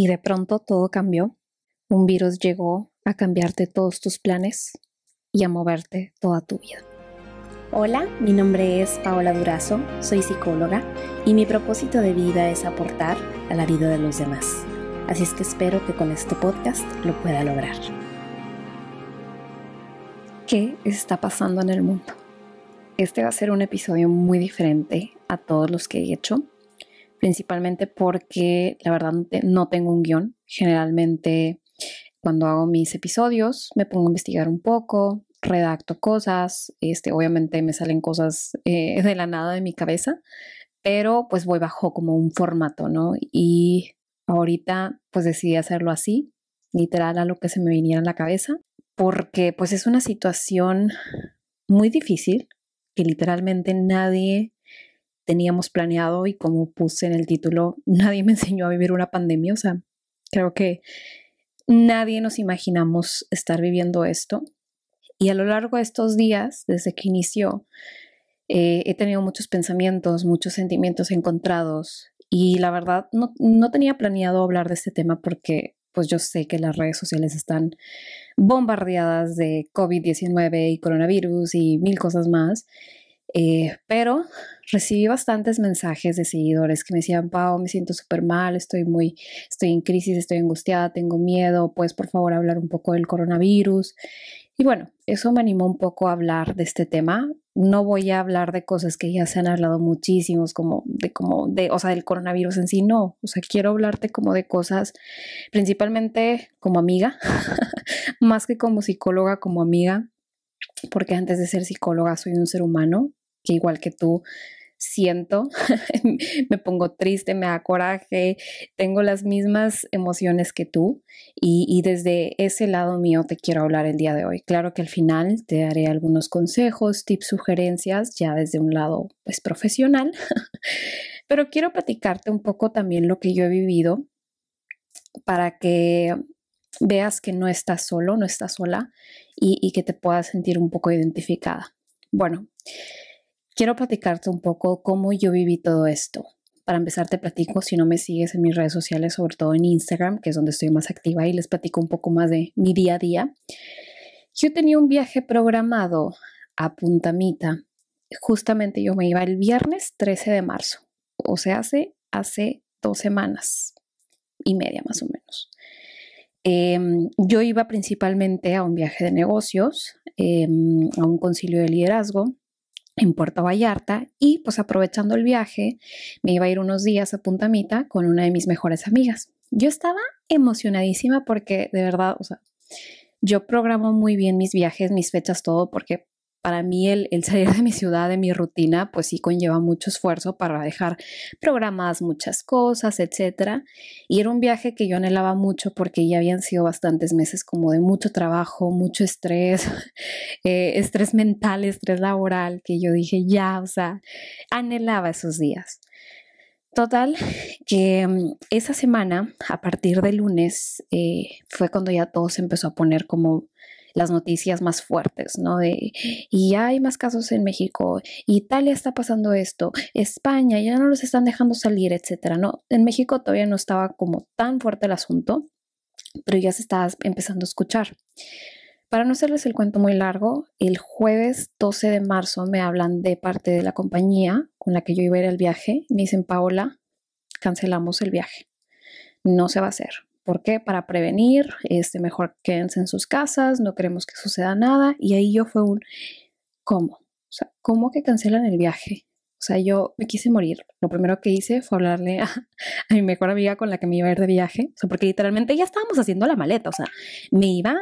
Y de pronto todo cambió. Un virus llegó a cambiarte todos tus planes y a moverte toda tu vida. Hola, mi nombre es Paola Durazo, soy psicóloga y mi propósito de vida es aportar a la vida de los demás. Así es que espero que con este podcast lo pueda lograr. ¿Qué está pasando en el mundo? Este va a ser un episodio muy diferente a todos los que he hecho principalmente porque la verdad no tengo un guión. Generalmente cuando hago mis episodios me pongo a investigar un poco, redacto cosas, este, obviamente me salen cosas eh, de la nada de mi cabeza, pero pues voy bajo como un formato, ¿no? Y ahorita pues decidí hacerlo así, literal a lo que se me viniera en la cabeza, porque pues es una situación muy difícil que literalmente nadie teníamos planeado y como puse en el título, nadie me enseñó a vivir una pandemia, o sea, creo que nadie nos imaginamos estar viviendo esto. Y a lo largo de estos días, desde que inició, eh, he tenido muchos pensamientos, muchos sentimientos encontrados y la verdad no, no tenía planeado hablar de este tema porque pues yo sé que las redes sociales están bombardeadas de COVID-19 y coronavirus y mil cosas más. Eh, pero recibí bastantes mensajes de seguidores que me decían, Pau, me siento súper mal, estoy muy, estoy en crisis, estoy angustiada, tengo miedo, puedes por favor hablar un poco del coronavirus. Y bueno, eso me animó un poco a hablar de este tema. No voy a hablar de cosas que ya se han hablado muchísimos, como de como de, o sea, del coronavirus en sí, no. O sea, quiero hablarte como de cosas, principalmente como amiga, más que como psicóloga, como amiga, porque antes de ser psicóloga soy un ser humano que igual que tú siento, me pongo triste, me da coraje, tengo las mismas emociones que tú y, y, desde ese lado mío te quiero hablar el día de hoy. Claro que al final te daré algunos consejos, tips, sugerencias ya desde un lado pues profesional, pero quiero platicarte un poco también lo que yo he vivido para que veas que no estás solo, no estás sola y, que te puedas sentir un poco identificada. Bueno, quiero platicarte un poco cómo yo viví todo esto. Para empezar, te platico, si no me sigues en mis redes sociales, sobre todo en Instagram, que es donde estoy más activa, y les platico un poco más de mi día a día. Yo tenía un viaje programado a Puntamita. Justamente yo me iba el viernes 13 de marzo, o sea, hace, hace dos semanas y media más o menos. Em, yo iba principalmente a un viaje de negocios, em, a un concilio de liderazgo en Puerto Vallarta y pues aprovechando el viaje me iba a ir unos días a Punta Mita con una de mis mejores amigas. Yo estaba emocionadísima porque de verdad, o sea, yo programo muy bien mis viajes, mis fechas, todo porque para mí el, salir de mi ciudad, de mi rutina, pues sí conlleva mucho esfuerzo para dejar programadas muchas cosas, etc. Y era un viaje que yo anhelaba mucho porque ya habían sido bastantes meses como de mucho trabajo, mucho estrés, eh, estrés mental, estrés laboral, que yo dije ya, o sea, anhelaba esos días. Total, que mm, esa semana, a partir de lunes, eh, fue cuando ya todo se empezó a poner como las noticias más fuertes, ¿no? De, y hay más casos en México, Italia está pasando esto, España ya no los están dejando salir, etcétera, ¿no? En México todavía no estaba como tan fuerte el asunto, pero ya se está empezando a escuchar. Para no hacerles el cuento muy largo, el jueves 12 de marzo me hablan de parte de la compañía con la que yo iba a ir al viaje. Me dicen, Paola, cancelamos el viaje. No se va a hacer. ¿Por qué? Para prevenir, este, mejor quédense en sus casas, no queremos que suceda nada. Y ahí yo fue un, ¿cómo? O sea, ¿cómo que cancelan el viaje? O sea, yo me quise morir. Lo primero que hice fue hablarle a, mi mejor amiga con la que me iba a ir de viaje. O sea, porque literalmente ya estábamos haciendo la maleta. O sea, me iba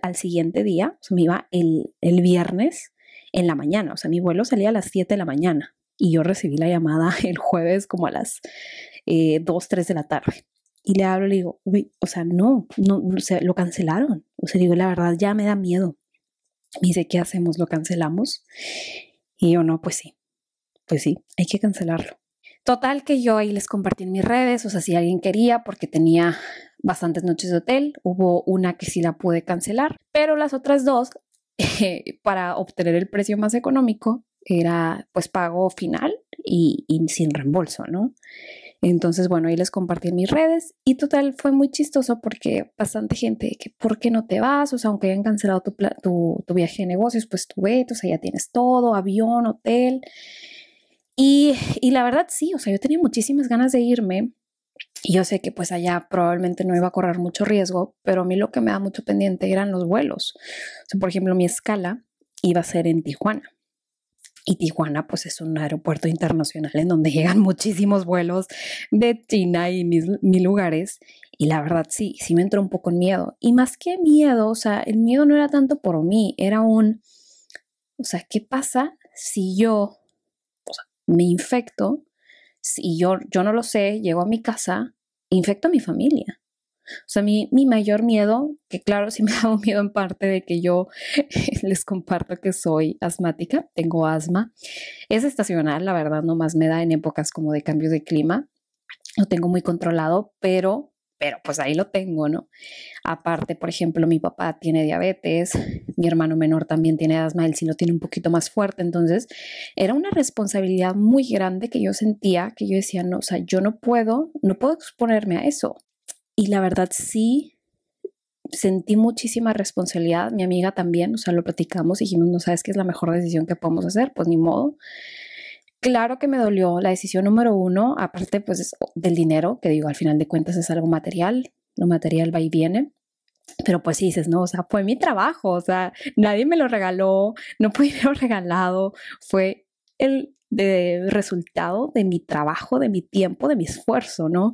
al, siguiente día, o sea, me iba el, el, viernes en la mañana. O sea, mi vuelo salía a las 7 de la mañana y yo recibí la llamada el jueves como a las 2, eh, 3 de la tarde y le hablo y le digo, uy, o sea, no, no, o sea, lo cancelaron. O sea, digo, la verdad ya me da miedo. Y dice, ¿qué hacemos? ¿Lo cancelamos? Y yo, no, pues sí, pues sí, hay que cancelarlo. Total que yo ahí les compartí en mis redes, o sea, si alguien quería, porque tenía bastantes noches de hotel, hubo una que sí la pude cancelar, pero las otras dos, para obtener el precio más económico, era pues pago final y, y sin reembolso, ¿no? Entonces, bueno, ahí les compartí en mis redes y total fue muy chistoso porque bastante gente que, ¿por qué no te vas? O sea, aunque hayan cancelado tu, viaje de negocios, pues tú vete, o sea, ya tienes todo, avión, hotel. Y, y la verdad sí, o sea, yo tenía muchísimas ganas de irme, y yo sé que pues allá probablemente no iba a correr mucho riesgo, pero a mí lo que me da mucho pendiente eran los vuelos. O sea, por ejemplo, mi escala iba a ser en Tijuana y Tijuana pues es un aeropuerto internacional en donde llegan muchísimos vuelos de China y mis, lugares y la verdad sí, sí me entró un poco en miedo y más que miedo, o sea, el miedo no era tanto por mí, era un, o sea, ¿qué pasa si yo me infecto? Si yo, yo no lo sé, llego a mi casa, infecto a mi familia. O sea, mi, mi mayor miedo, que claro, sí me da un miedo en parte de que yo les comparto que soy asmática, tengo asma, es estacional, la verdad, nomás me da en épocas como de cambios de clima, lo tengo muy controlado, pero pero pues ahí lo tengo, ¿no? Aparte, por ejemplo, mi papá tiene diabetes, mi hermano menor también tiene asma, él sí lo tiene un poquito más fuerte, entonces era una responsabilidad muy grande que yo sentía, que yo decía, no, o sea, yo no puedo, no puedo exponerme a eso y la verdad sí sentí muchísima responsabilidad, mi amiga también, o sea, lo platicamos, dijimos, no sabes qué es la mejor decisión que podemos hacer, pues ni modo. Claro que me dolió la decisión número uno, aparte pues del dinero, que digo, al final de cuentas es algo material, lo material va y viene. Pero pues sí dices, no, o sea, fue mi trabajo, o sea, nadie me lo regaló, no pude haberlo regalado, fue el de resultado de mi trabajo, de mi tiempo, de mi esfuerzo, ¿no?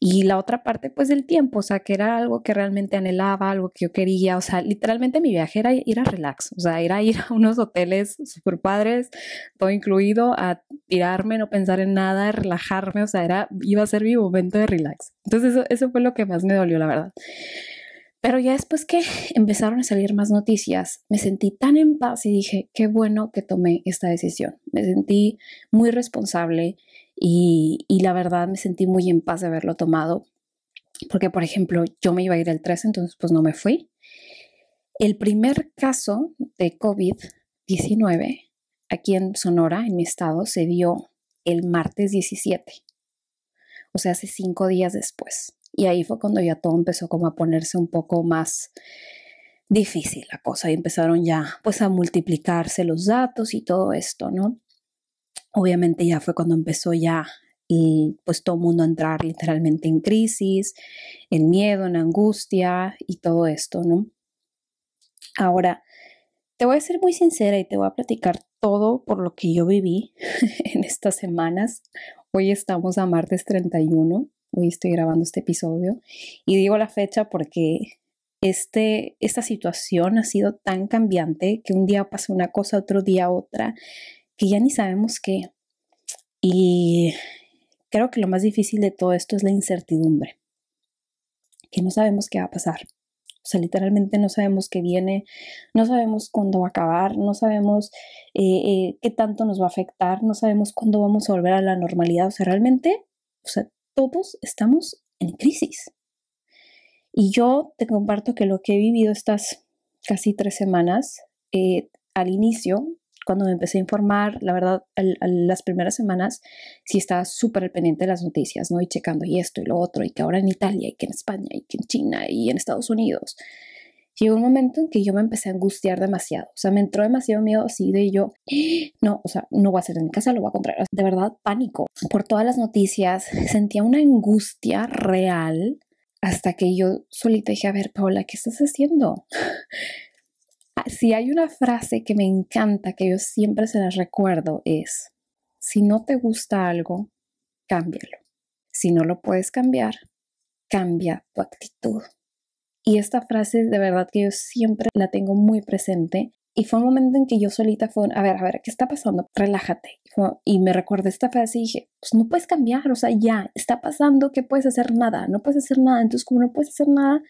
Y la otra parte, pues del tiempo, o sea, que era algo que realmente anhelaba, algo que yo quería, o sea, literalmente mi viaje era ir a relax, o sea, a ir a unos hoteles super padres, todo incluido, a tirarme, no pensar en nada, relajarme, o sea, era, iba a ser mi momento de relax. Entonces eso, eso fue lo que más me dolió, la verdad. Pero ya después que empezaron a salir más noticias, me sentí tan en paz y dije, qué bueno que tomé esta decisión. Me sentí muy responsable y, y la verdad me sentí muy en paz de haberlo tomado, porque por ejemplo yo me iba a ir el 3, entonces pues no me fui. El primer caso de COVID-19 aquí en Sonora, en mi estado, se dio el martes 17, o sea, hace cinco días después. Y ahí fue cuando ya todo empezó como a ponerse un poco más difícil la cosa y empezaron ya pues a multiplicarse los datos y todo esto, ¿no? Obviamente ya fue cuando empezó ya y pues todo el mundo a entrar literalmente en crisis, en miedo, en angustia y todo esto, ¿no? Ahora, te voy a ser muy sincera y te voy a platicar todo por lo que yo viví en estas semanas. Hoy estamos a martes 31 hoy estoy grabando este episodio. Y digo la fecha porque este, esta situación ha sido tan cambiante que un día pasa una cosa, otro día otra, que ya ni sabemos qué. Y creo que lo más difícil de todo esto es la incertidumbre, que no sabemos qué va a pasar. O sea, literalmente no sabemos qué viene, no sabemos cuándo va a acabar, no sabemos eh, eh, qué tanto nos va a afectar, no sabemos cuándo vamos a volver a la normalidad. O sea, realmente, o sea, todos estamos en crisis. Y yo te comparto que lo que he vivido estas casi tres semanas, eh, al inicio, cuando me empecé a informar, la verdad, las primeras semanas sí estaba súper pendiente de las noticias, ¿no? Y checando y esto y lo otro, y que ahora en Italia, y que en España, y que en China, y en Estados Unidos llegó un momento en que yo me empecé a angustiar demasiado. O sea, me entró demasiado miedo así de yo, no, o sea, no voy a ser en mi casa, lo voy a comprar. De verdad, pánico. Por todas las noticias, sentía una angustia real hasta que yo solita dije, a ver, Paola, ¿qué estás haciendo? Ah, si hay una frase que me encanta, que yo siempre se la recuerdo, es, si no te gusta algo, cámbialo. Si no lo puedes cambiar, cambia tu actitud. Y esta frase de verdad que yo siempre la tengo muy presente. Y fue un momento en que yo solita fue, a ver, a ver, ¿qué está pasando? Relájate. Y me recordé esta frase y dije, pues no puedes cambiar, o sea, ya, está pasando, que puedes hacer nada, no puedes hacer nada. Entonces, como no puedes hacer nada,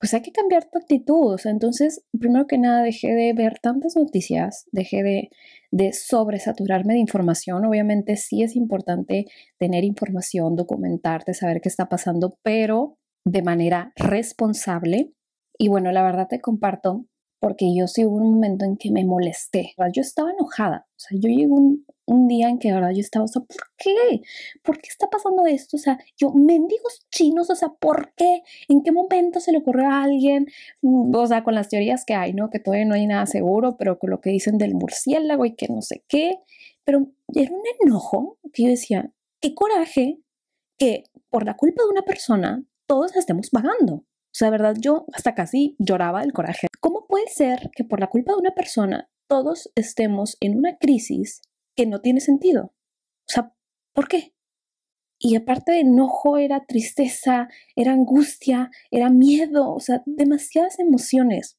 pues hay que cambiar tu actitud. O sea, entonces, primero que nada, dejé de ver tantas noticias, dejé de, de sobresaturarme de información. Obviamente sí es importante tener información, documentarte, saber qué está pasando, pero de manera responsable. Y bueno, la verdad te comparto porque yo sí hubo un momento en que me molesté. Yo estaba enojada. O sea, yo llegué un, un día en que verdad yo estaba, o sea, ¿por qué? ¿Por qué está pasando esto? O sea, yo, mendigos chinos, o sea, ¿por qué? ¿En qué momento se le ocurrió a alguien? Mm, o sea, con las teorías que hay, ¿no? Que todavía no hay nada seguro, pero con lo que dicen del murciélago y que no sé qué. Pero era un enojo que yo decía, qué coraje que por la culpa de una persona todos estemos pagando. O sea, de verdad, yo hasta casi lloraba el coraje. ¿Cómo puede ser que por la culpa de una persona todos estemos en una crisis que no tiene sentido? O sea, ¿por qué? Y aparte de enojo, era tristeza, era angustia, era miedo, o sea, demasiadas emociones.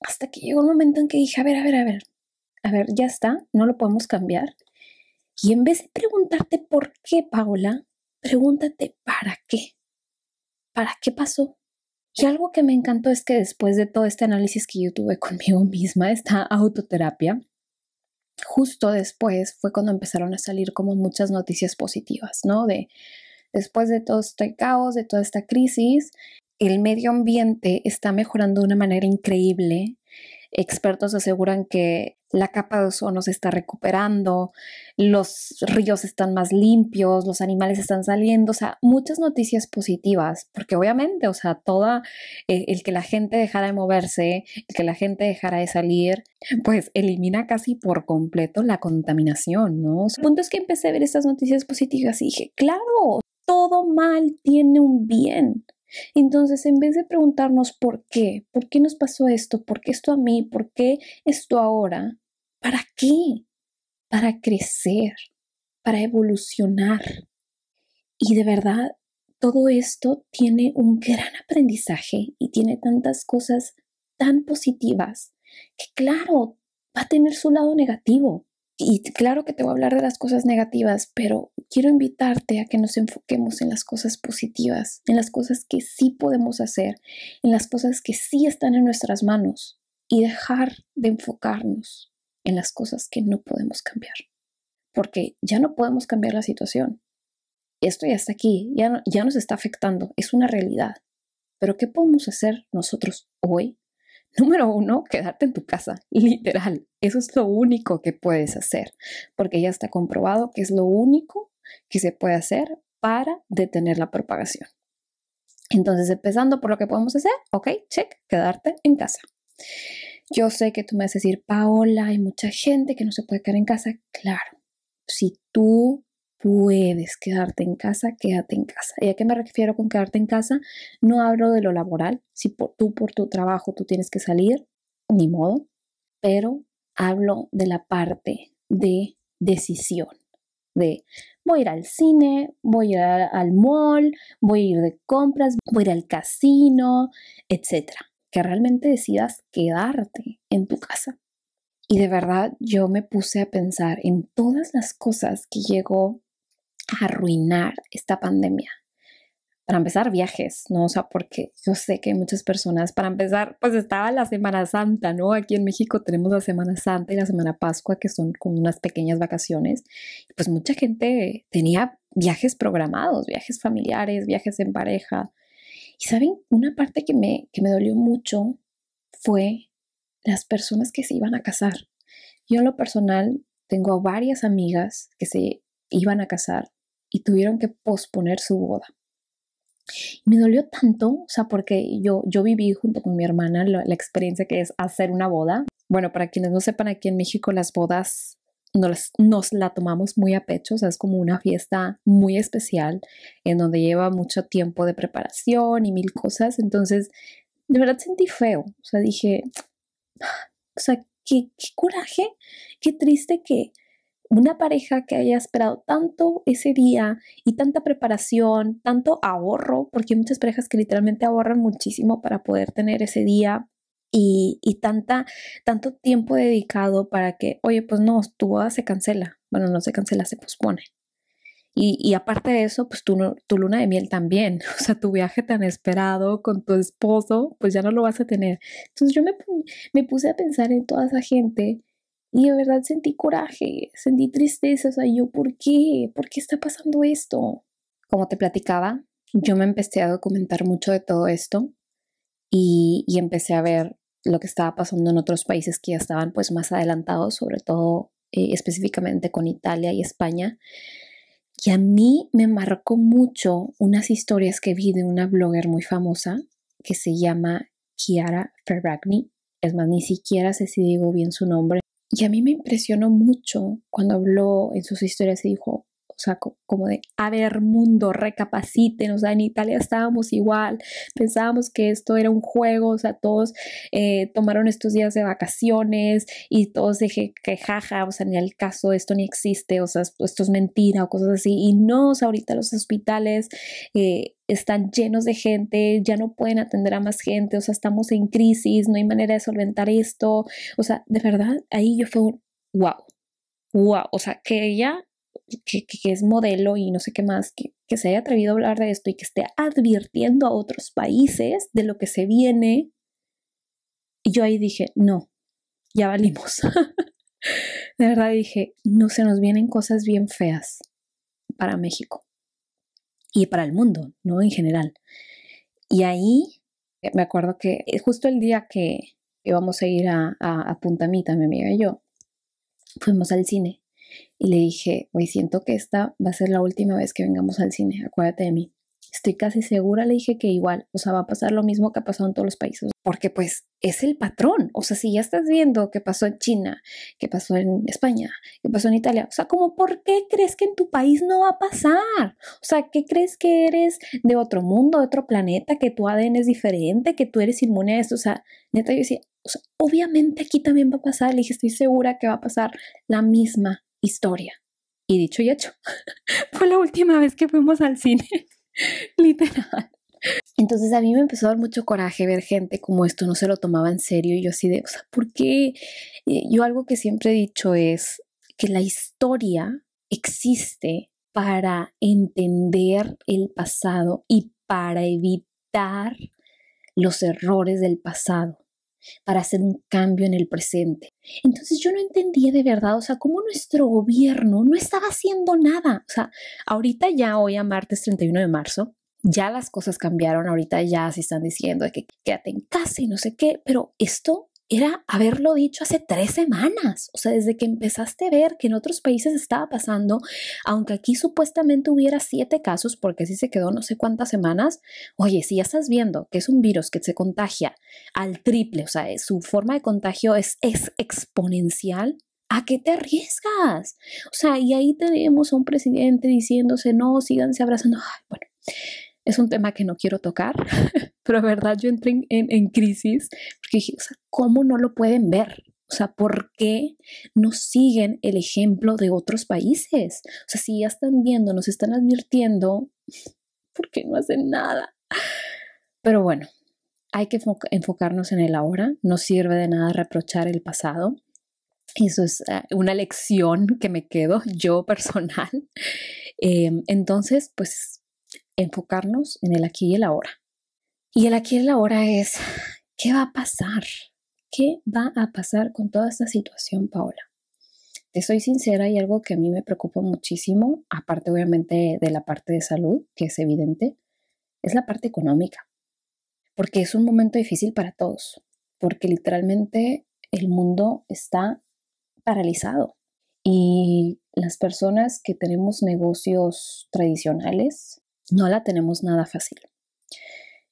Hasta que llegó un momento en que dije, a ver, a ver, a ver, a ver, ya está, no lo podemos cambiar. Y en vez de preguntarte por qué, Paola, pregúntate para qué. ¿para qué pasó? Y algo que me encantó es que después de todo este análisis que yo tuve conmigo misma, esta autoterapia, justo después fue cuando empezaron a salir como muchas noticias positivas, ¿no? De después de todo este caos, de toda esta crisis, el medio ambiente está mejorando de una manera increíble Expertos aseguran que la capa de ozono se está recuperando, los ríos están más limpios, los animales están saliendo, o sea, muchas noticias positivas, porque obviamente, o sea, toda eh, el que la gente dejara de moverse, el que la gente dejara de salir, pues elimina casi por completo la contaminación, ¿no? El punto es que empecé a ver estas noticias positivas y dije, claro, todo mal tiene un bien. Entonces, en vez de preguntarnos por qué, por qué nos pasó esto, por qué esto a mí, por qué esto ahora, ¿para qué? Para crecer, para evolucionar. Y de verdad, todo esto tiene un gran aprendizaje y tiene tantas cosas tan positivas que claro, va a tener su lado negativo, y claro que te voy a hablar de las cosas negativas, pero quiero invitarte a que nos enfoquemos en las cosas positivas, en las cosas que sí podemos hacer, en las cosas que sí están en nuestras manos y dejar de enfocarnos en las cosas que no podemos cambiar. Porque ya no podemos cambiar la situación. Esto ya está aquí, ya, ya nos está afectando, es una realidad. Pero ¿qué podemos hacer nosotros hoy Número uno, quedarte en tu casa, literal. Eso es lo único que puedes hacer, porque ya está comprobado que es lo único que se puede hacer para detener la propagación. Entonces, empezando por lo que podemos hacer, ok, check, quedarte en casa. Yo sé que tú me vas a decir, Paola, hay mucha gente que no se puede quedar en casa. Claro, si tú puedes quedarte en casa, quédate en casa. ¿Y a qué me refiero con quedarte en casa? No hablo de lo laboral. Si por, tú por tu trabajo tú tienes que salir, ni modo. Pero hablo de la parte de decisión. De voy a ir al cine, voy a ir al mall, voy a ir de compras, voy a ir al casino, etcétera. Que realmente decidas quedarte en tu casa. Y de verdad yo me puse a pensar en todas las cosas que llegó arruinar esta pandemia? Para empezar, viajes, ¿no? O sea, porque yo sé que muchas personas, para empezar, pues estaba la Semana Santa, ¿no? Aquí en México tenemos la Semana Santa y la Semana Pascua, que son como unas pequeñas vacaciones. Pues mucha gente tenía viajes programados, viajes familiares, viajes en pareja. Y saben, una parte que me, que me dolió mucho fue las personas que se iban a casar. Yo en lo personal tengo varias amigas que se iban a casar y tuvieron que posponer su boda. Me dolió tanto, o sea, porque yo, yo viví junto con mi hermana la, experiencia que es hacer una boda. Bueno, para quienes no sepan, aquí en México las bodas nos, nos, la tomamos muy a pecho, o sea, es como una fiesta muy especial en donde lleva mucho tiempo de preparación y mil cosas, entonces de verdad sentí feo, o sea, dije, ah, o sea, qué, qué coraje, qué triste que, una pareja que haya esperado tanto ese día y tanta preparación, tanto ahorro, porque hay muchas parejas que literalmente ahorran muchísimo para poder tener ese día y, tanta, tanto tiempo dedicado para que, oye, pues no, tu boda se cancela. Bueno, no se cancela, se pospone. Y, aparte de eso, pues tu, tu luna de miel también, o sea, tu viaje tan esperado con tu esposo, pues ya no lo vas a tener. Entonces yo me, me puse a pensar en toda esa gente y de verdad sentí coraje, sentí tristeza, o sea, yo, ¿por qué? ¿Por qué está pasando esto? Como te platicaba, yo me empecé a documentar mucho de todo esto y, y empecé a ver lo que estaba pasando en otros países que ya estaban pues más adelantados, sobre todo eh, específicamente con Italia y España. Y a mí me marcó mucho unas historias que vi de una blogger muy famosa que se llama Chiara Ferragni. Es más, ni siquiera sé si digo bien su nombre. Y a mí me impresionó mucho cuando habló en sus historias y dijo, o sea, como de, a ver mundo, recapaciten, o sea, en Italia estábamos igual, pensábamos que esto era un juego, o sea, todos eh, tomaron estos días de vacaciones y todos dije que jaja, o sea, ni al caso, esto ni existe, o sea, esto es mentira o cosas así, y no, o sea, ahorita los hospitales... Eh, están llenos de gente, ya no pueden atender a más gente, o sea, estamos en crisis, no hay manera de solventar esto. O sea, de verdad, ahí yo fue un wow, wow. O sea, que ella, que, es modelo y no sé qué más, que, que se haya atrevido a hablar de esto y que esté advirtiendo a otros países de lo que se viene. Y yo ahí dije, no, ya valimos. de verdad dije, no se nos vienen cosas bien feas para México y para el mundo, ¿no? En general. Y ahí eh, me acuerdo que eh, justo el día que íbamos a ir a, a, Puntamita, mi amiga y yo, fuimos al cine y le dije, güey, siento que esta va a ser la última vez que vengamos al cine, acuérdate de mí estoy casi segura, le dije que igual, o sea, va a pasar lo mismo que ha pasado en todos los países, porque pues es el patrón, o sea, si ya estás viendo que pasó en China, que pasó en España, que pasó en Italia, o sea, como, ¿por qué crees que en tu país no va a pasar? O sea, ¿qué crees que eres de otro mundo, de otro planeta, que tu ADN es diferente, que tú eres inmune a esto? O sea, neta, yo decía, obviamente aquí también va a pasar, le dije, estoy segura que va a pasar la misma historia. Y dicho y hecho, fue la última vez que fuimos al cine. Literal. Entonces a mí me empezó a dar mucho coraje ver gente como esto, no se lo tomaba en serio y yo así de, o sea, ¿por qué? Yo algo que siempre he dicho es que la historia existe para entender el pasado y para evitar los errores del pasado para hacer un cambio en el presente. Entonces yo no entendía de verdad, o sea, cómo nuestro gobierno no estaba haciendo nada. O sea, ahorita ya hoy a martes 31 de marzo, ya las cosas cambiaron, ahorita ya se están diciendo que quédate en casa y no sé qué, pero esto era haberlo dicho hace tres semanas, o sea, desde que empezaste a ver que en otros países estaba pasando, aunque aquí supuestamente hubiera siete casos, porque así se quedó no sé cuántas semanas, oye, si ya estás viendo que es un virus que se contagia al triple, o sea, eh, su forma de contagio es, exponencial, ¿A qué te arriesgas? O sea, y ahí tenemos a un presidente diciéndose, no, síganse abrazando. bueno, es un tema que no quiero tocar, pero verdad yo entré en, crisis porque dije, o sea, ¿cómo no lo pueden ver? O sea, ¿por qué no siguen el ejemplo de otros países? O sea, si ya están viendo, nos están advirtiendo, ¿por qué no hacen nada? Pero bueno, hay que enfocarnos en el ahora, no sirve de nada reprochar el pasado. Eso es eh, una lección que me quedo yo personal. Em, entonces, pues enfocarnos en el aquí y el ahora. Y el aquí y el ahora es, ¿qué va a pasar? ¿Qué va a pasar con toda esta situación, Paola? Te soy sincera y algo que a mí me preocupa muchísimo, aparte obviamente de la parte de salud, que es evidente, es la parte económica. Porque es un momento difícil para todos, porque literalmente el mundo está paralizado y las personas que tenemos negocios tradicionales, no la tenemos nada fácil.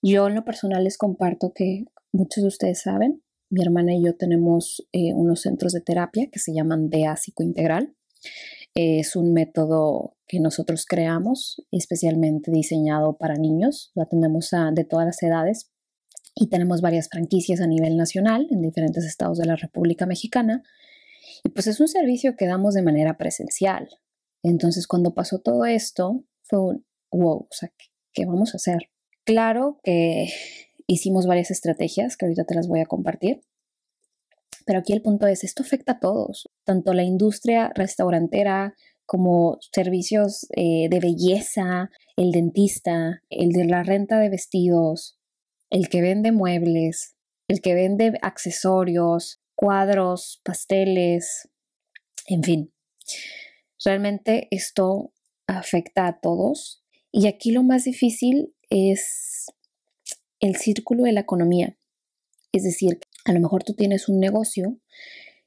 Yo en lo personal les comparto que muchos de ustedes saben, mi hermana y yo tenemos eh, unos centros de terapia que se llaman DEA Psicointegral. Integral. es un método que nosotros creamos, especialmente diseñado para niños. Lo atendemos de todas las edades y tenemos varias franquicias a nivel nacional en diferentes estados de la República Mexicana. Y pues es un servicio que damos de manera presencial. Entonces cuando pasó todo esto, fue un, wow, o sea, ¿qué, vamos a hacer? Claro que hicimos varias estrategias que ahorita te las voy a compartir, pero aquí el punto es, esto afecta a todos, tanto la industria restaurantera como servicios eh, de belleza, el dentista, el de la renta de vestidos, el que vende muebles, el que vende accesorios, cuadros, pasteles, en fin. Realmente esto afecta a todos y aquí lo más difícil es el círculo de la economía. Es decir, a lo mejor tú tienes un negocio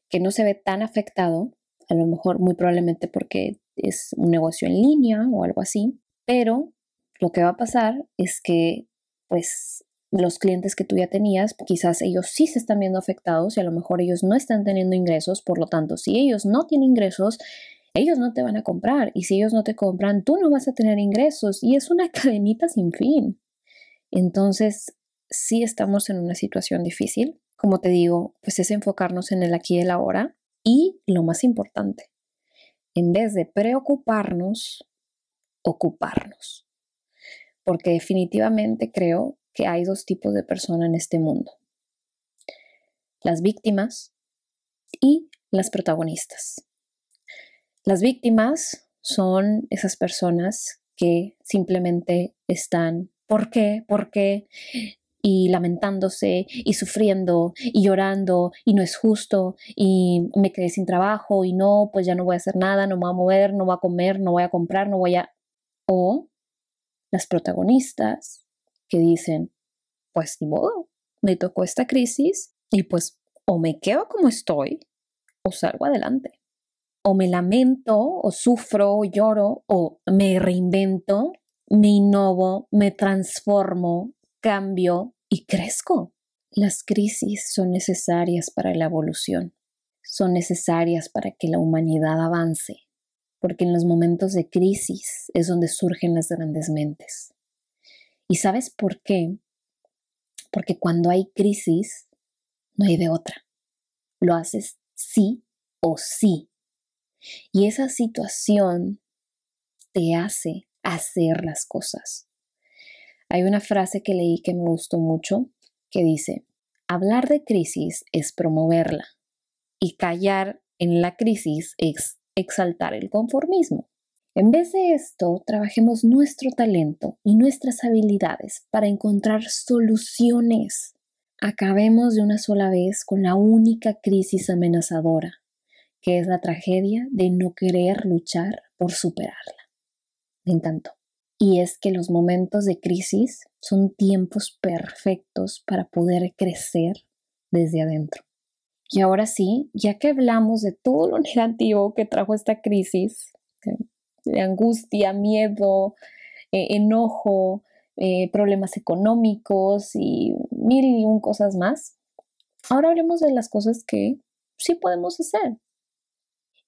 que no se ve tan afectado, a lo mejor muy probablemente porque es un negocio en línea o algo así, pero lo que va a pasar es que pues los clientes que tú ya tenías, quizás ellos sí se están viendo afectados y a lo mejor ellos no están teniendo ingresos, por lo tanto, si ellos no tienen ingresos, ellos no te van a comprar y si ellos no te compran, tú no vas a tener ingresos y es una cadenita sin fin. Entonces, si estamos en una situación difícil. Como te digo, pues es enfocarnos en el aquí y el ahora y lo más importante, en vez de preocuparnos, ocuparnos. Porque definitivamente creo que hay dos tipos de personas en este mundo. Las víctimas y las protagonistas. Las víctimas son esas personas que simplemente están, ¿por qué? ¿Por qué? y lamentándose y sufriendo y llorando y no es justo y me quedé sin trabajo y no, pues ya no voy a hacer nada, no me voy a mover, no voy a comer, no voy a comprar, no voy a... O las protagonistas que dicen, pues ni modo, me tocó esta crisis y pues o me quedo como estoy o salgo adelante o me lamento, o sufro, o lloro, o me reinvento, me innovo, me transformo, cambio y crezco. Las crisis son necesarias para la evolución, son necesarias para que la humanidad avance, porque en los momentos de crisis es donde surgen las grandes mentes. ¿Y sabes por qué? Porque cuando hay crisis, no hay de otra. Lo haces sí o sí. Y esa situación te hace hacer las cosas. Hay una frase que leí que me gustó mucho que dice, hablar de crisis es promoverla y callar en la crisis es exaltar el conformismo. En vez de esto, trabajemos nuestro talento y nuestras habilidades para encontrar soluciones. Acabemos de una sola vez con la única crisis amenazadora, que es la tragedia de no querer luchar por superarla. Me encantó. Y es que los momentos de crisis son tiempos perfectos para poder crecer desde adentro. Y ahora sí, ya que hablamos de todo lo negativo que trajo esta crisis, eh, de angustia, miedo, e, enojo, eh, problemas económicos y mil y un cosas más, ahora hablemos de las cosas que sí podemos hacer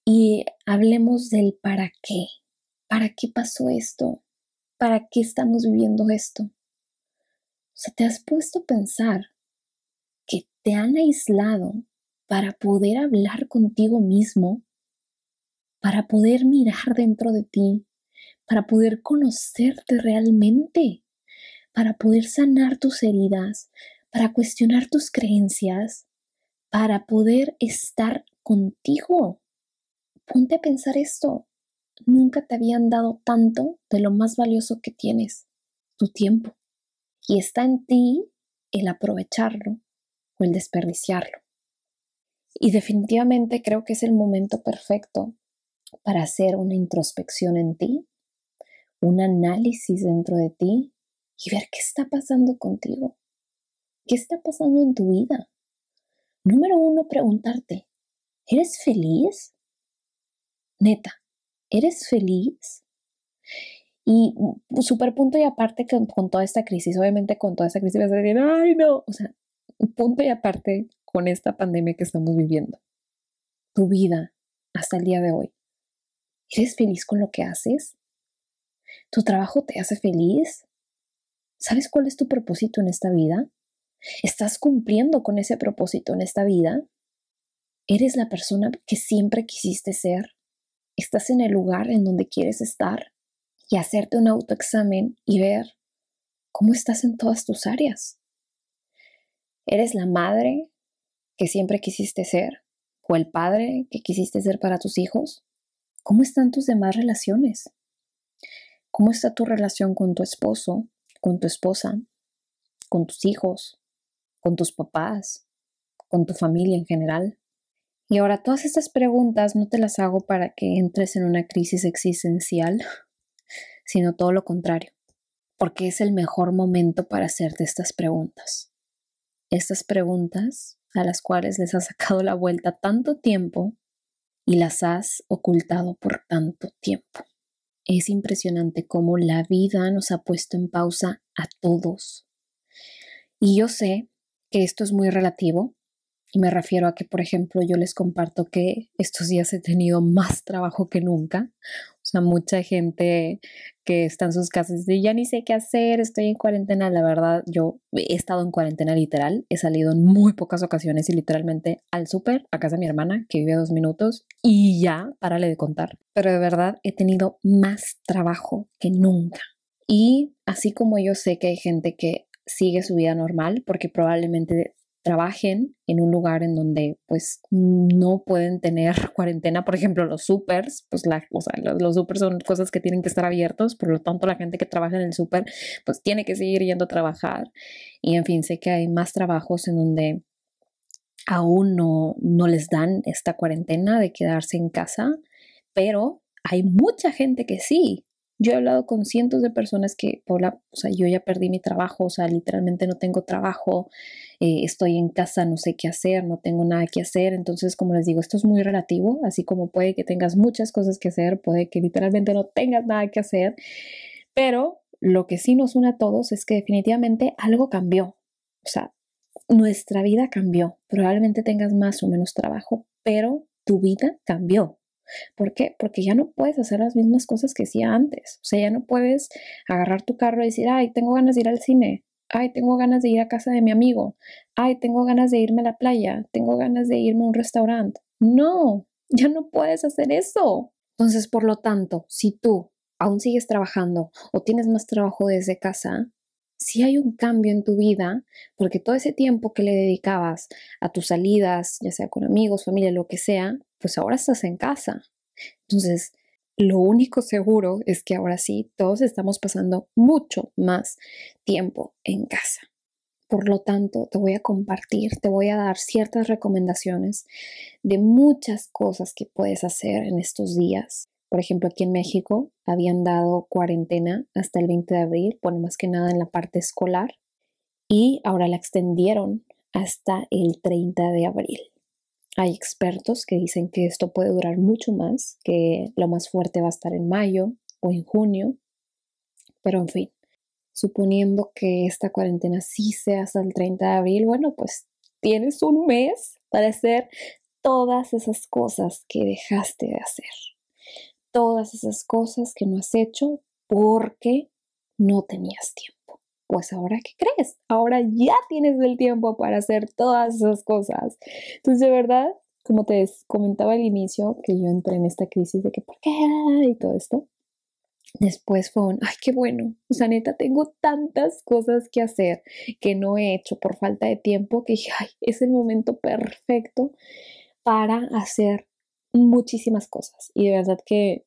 y hablemos del para qué. ¿Para qué pasó esto? ¿Para qué estamos viviendo esto? O sea, te has puesto a pensar que te han aislado para poder hablar contigo mismo, para poder mirar dentro de ti, para poder conocerte realmente, para poder sanar tus heridas, para cuestionar tus creencias, para poder estar contigo. Ponte a pensar esto. Nunca te habían dado tanto de lo más valioso que tienes, tu tiempo. Y está en ti el aprovecharlo o el desperdiciarlo. Y definitivamente creo que es el momento perfecto para hacer una introspección en ti, un análisis dentro de ti y ver qué está pasando contigo, qué está pasando en tu vida. Número uno, preguntarte, ¿eres feliz? neta, ¿eres feliz? Y mm, súper punto y aparte con, con toda esta crisis, obviamente con toda esta crisis vas a decir, ay no, o sea, punto y aparte con esta pandemia que estamos viviendo. Tu vida hasta el día de hoy. ¿Eres feliz con lo que haces? ¿Tu trabajo te hace feliz? ¿Sabes cuál es tu propósito en esta vida? ¿Estás cumpliendo con ese propósito en esta vida? ¿Eres la persona que siempre quisiste ser? estás en el lugar en donde quieres estar y hacerte un autoexamen y ver cómo estás en todas tus áreas. ¿Eres la madre que siempre quisiste ser? ¿O el padre que quisiste ser para tus hijos? ¿Cómo están tus demás relaciones? ¿Cómo está tu relación con tu esposo, con tu esposa, con tus hijos, con tus papás, con tu familia en general? Y ahora todas estas preguntas no te las hago para que entres en una crisis existencial, sino todo lo contrario, porque es el mejor momento para hacerte estas preguntas. Estas preguntas a las cuales les has sacado la vuelta tanto tiempo y las has ocultado por tanto tiempo. Es impresionante cómo la vida nos ha puesto en pausa a todos. Y yo sé que esto es muy relativo, y me refiero a que, por ejemplo, yo les comparto que estos días he tenido más trabajo que nunca. O sea, mucha gente que está en sus casas dice, ya ni sé qué hacer, estoy en cuarentena. La verdad, yo he estado en cuarentena literal, he salido en muy pocas ocasiones y literalmente al súper, a casa de mi hermana, que vive a dos minutos, y ya, párale de contar. Pero de verdad, he tenido más trabajo que nunca. Y así como yo sé que hay gente que sigue su vida normal, porque probablemente trabajen en un lugar en donde pues no pueden tener cuarentena, por ejemplo, los supers, pues los, los, supers son cosas que tienen que estar abiertos, por lo tanto la gente que trabaja en el super pues tiene que seguir yendo a trabajar y en fin, sé que hay más trabajos en donde aún no, no les dan esta cuarentena de quedarse en casa, pero hay mucha gente que sí, yo he hablado con cientos de personas que, o sea, yo ya perdí mi trabajo, o sea, literalmente no tengo trabajo, eh, estoy en casa, no sé qué hacer, no tengo nada que hacer. Entonces, como les digo, esto es muy relativo, así como puede que tengas muchas cosas que hacer, puede que literalmente no tengas nada que hacer, pero lo que sí nos une a todos es que definitivamente algo cambió. O sea, nuestra vida cambió. Probablemente tengas más o menos trabajo, pero tu vida cambió. ¿Por qué? Porque ya no puedes hacer las mismas cosas que hacía antes. O sea, ya no puedes agarrar tu carro y decir, ay, tengo ganas de ir al cine, ay, tengo ganas de ir a casa de mi amigo, ay, tengo ganas de irme a la playa, tengo ganas de irme a un restaurante. No, ya no puedes hacer eso. Entonces, por lo tanto, si tú aún sigues trabajando o tienes más trabajo desde casa, si hay un cambio en tu vida, porque todo ese tiempo que le dedicabas a tus salidas, ya sea con amigos, familia, lo que sea, pues ahora estás en casa. Entonces, lo único seguro es que ahora sí todos estamos pasando mucho más tiempo en casa. Por lo tanto, te voy a compartir, te voy a dar ciertas recomendaciones de muchas cosas que puedes hacer en estos días. Por ejemplo, aquí en México habían dado cuarentena hasta el 20 de abril, bueno, más que nada en la parte escolar, y ahora la extendieron hasta el 30 de abril. Hay expertos que dicen que esto puede durar mucho más, que lo más fuerte va a estar en mayo o en junio, pero en fin, suponiendo que esta cuarentena sí sea hasta el 30 de abril, bueno, pues tienes un mes para hacer todas esas cosas que dejaste de hacer, todas esas cosas que no has hecho porque no tenías tiempo pues ahora qué crees, ahora ya tienes el tiempo para hacer todas esas cosas. Entonces, de verdad, como te comentaba al inicio, que yo entré en esta crisis de que, ¿por qué? Y todo esto. Después fue un, ay, qué bueno, o sea, neta, tengo tantas cosas que hacer que no he hecho por falta de tiempo que dije, ay, es el momento perfecto para hacer muchísimas cosas. Y de verdad que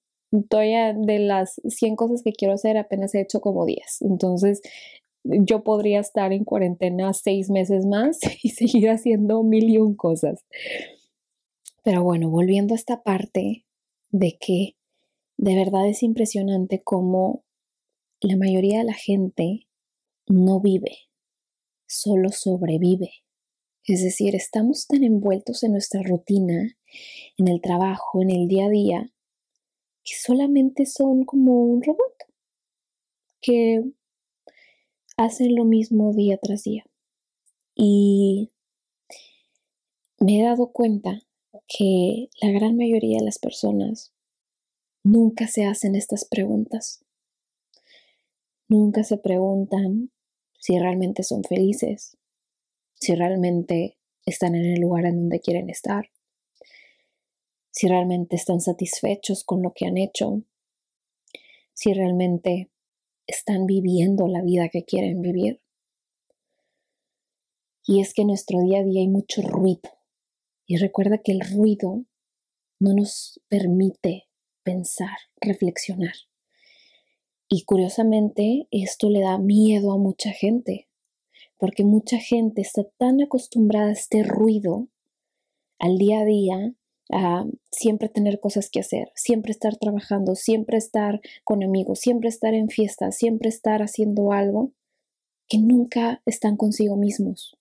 todavía de las 100 cosas que quiero hacer apenas he hecho como 10. Entonces, yo podría estar en cuarentena seis meses más y seguir haciendo mil y un cosas. Pero bueno, volviendo a esta parte de que de verdad es impresionante cómo la mayoría de la gente no vive, solo sobrevive. Es decir, estamos tan envueltos en nuestra rutina, en el trabajo, en el día a día, que solamente son como un robot, que hacen lo mismo día tras día. Y me he dado cuenta que la gran mayoría de las personas nunca se hacen estas preguntas. Nunca se preguntan si realmente son felices, si realmente están en el lugar en donde quieren estar, si realmente están satisfechos con lo que han hecho, si realmente están viviendo la vida que quieren vivir. Y es que en nuestro día a día hay mucho ruido. Y recuerda que el ruido no nos permite pensar, reflexionar. Y curiosamente, esto le da miedo a mucha gente, porque mucha gente está tan acostumbrada a este ruido al día a día siempre tener cosas que hacer, siempre estar trabajando, siempre estar con amigos, siempre estar en fiestas, siempre estar haciendo algo, que nunca están consigo mismos.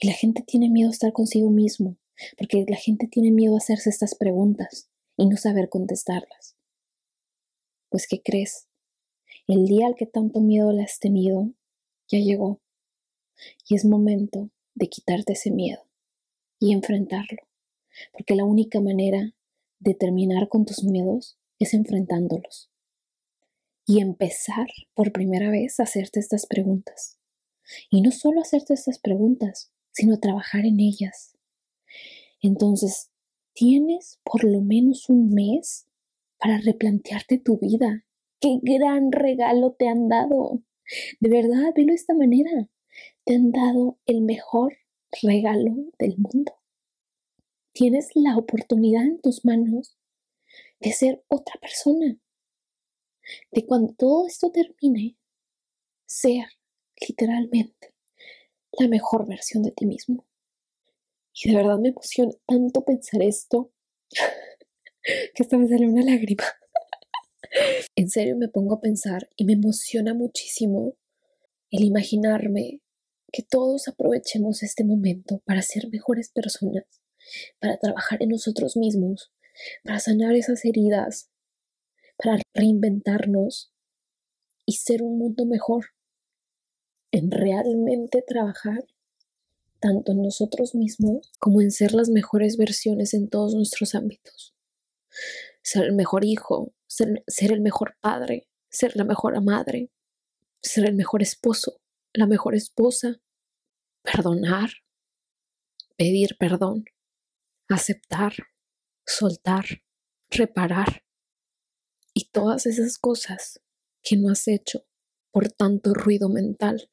Y la gente tiene miedo a estar consigo mismo, porque la gente tiene miedo a hacerse estas preguntas y no saber contestarlas. Pues, ¿qué crees? El día al que tanto miedo le has tenido ya llegó. Y es momento de quitarte ese miedo y enfrentarlo porque la única manera de terminar con tus miedos es enfrentándolos y empezar por primera vez a hacerte estas preguntas. Y no solo hacerte estas preguntas, sino trabajar en ellas. Entonces, tienes por lo menos un mes para replantearte tu vida. ¡Qué gran regalo te han dado! De verdad, velo de esta manera. Te han dado el mejor regalo del mundo. Tienes la oportunidad en tus manos de ser otra persona. De cuando todo esto termine, ser literalmente la mejor versión de ti mismo. Y de verdad me emociona tanto pensar esto que hasta me sale una lágrima. en serio me pongo a pensar y me emociona muchísimo el imaginarme que todos aprovechemos este momento para ser mejores personas para trabajar en nosotros mismos, para sanar esas heridas, para reinventarnos y ser un mundo mejor, en realmente trabajar tanto en nosotros mismos como en ser las mejores versiones en todos nuestros ámbitos. Ser el mejor hijo, ser, el mejor padre, ser la mejor madre, ser el mejor esposo, la mejor esposa, perdonar, pedir perdón, aceptar, soltar, reparar y todas esas cosas que no has hecho por tanto ruido mental.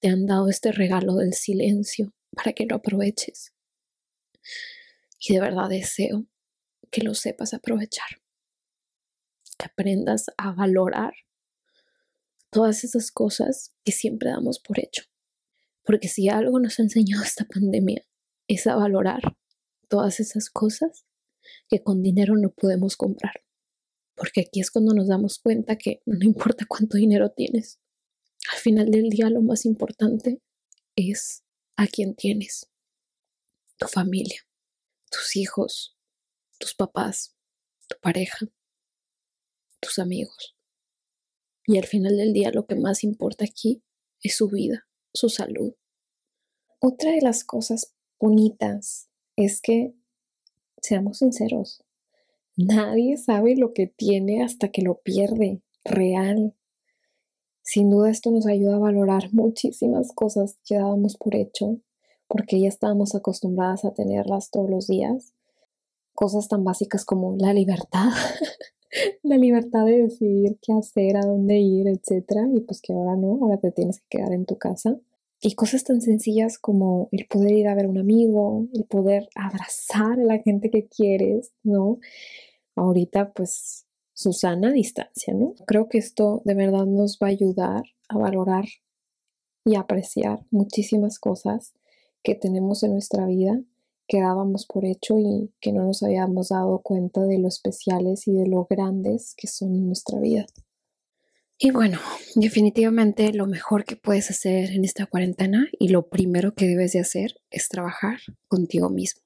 Te han dado este regalo del silencio para que lo aproveches. Y de verdad deseo que lo sepas aprovechar, que aprendas a valorar todas esas cosas que siempre damos por hecho. Porque si algo nos ha enseñado esta pandemia es a valorar todas esas cosas que con dinero no podemos comprar. Porque aquí es cuando nos damos cuenta que no importa cuánto dinero tienes. Al final del día lo más importante es a quién tienes. Tu familia, tus hijos, tus papás, tu pareja, tus amigos. Y al final del día lo que más importa aquí es su vida, su salud. Otra de las cosas bonitas es que, seamos sinceros, nadie sabe lo que tiene hasta que lo pierde, real. Sin duda esto nos ayuda a valorar muchísimas cosas que dábamos por hecho, porque ya estábamos acostumbradas a tenerlas todos los días. Cosas tan básicas como la libertad, la libertad de decidir qué hacer, a dónde ir, etc. Y pues que ahora no, ahora te tienes que quedar en tu casa. Y cosas tan sencillas como el poder ir a ver a un amigo, el poder abrazar a la gente que quieres, ¿no? Ahorita pues Susana a distancia, ¿no? Creo que esto de verdad nos va a ayudar a valorar y apreciar muchísimas cosas que tenemos en nuestra vida que dábamos por hecho y que no nos habíamos dado cuenta de lo especiales y de lo grandes que son en nuestra vida. Y bueno, definitivamente lo mejor que puedes hacer en esta cuarentena y lo primero que debes de hacer es trabajar contigo mismo.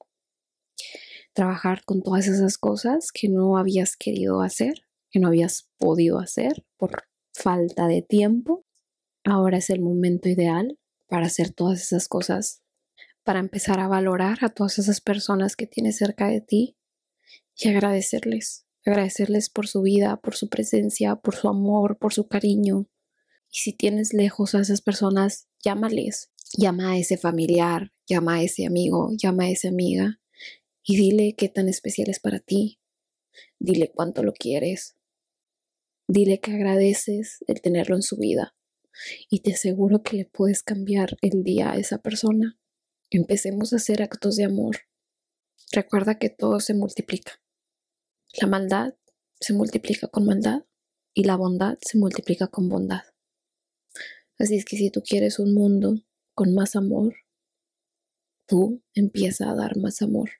Trabajar con todas esas cosas que no habías querido hacer, que no habías podido hacer por falta de tiempo. Ahora es el momento ideal para hacer todas esas cosas, para empezar a valorar a todas esas personas que tienes cerca de ti y agradecerles agradecerles por su vida, por su presencia, por su amor, por su cariño. Y si tienes lejos a esas personas, llámales, llama a ese familiar, llama a ese amigo, llama a esa amiga y dile qué tan especial es para ti. Dile cuánto lo quieres. Dile que agradeces el tenerlo en su vida y te aseguro que le puedes cambiar el día a esa persona. Empecemos a hacer actos de amor. Recuerda que todo se multiplica. La maldad se multiplica con maldad y la bondad se multiplica con bondad. Así es que si tú quieres un mundo con más amor, tú empieza a dar más amor.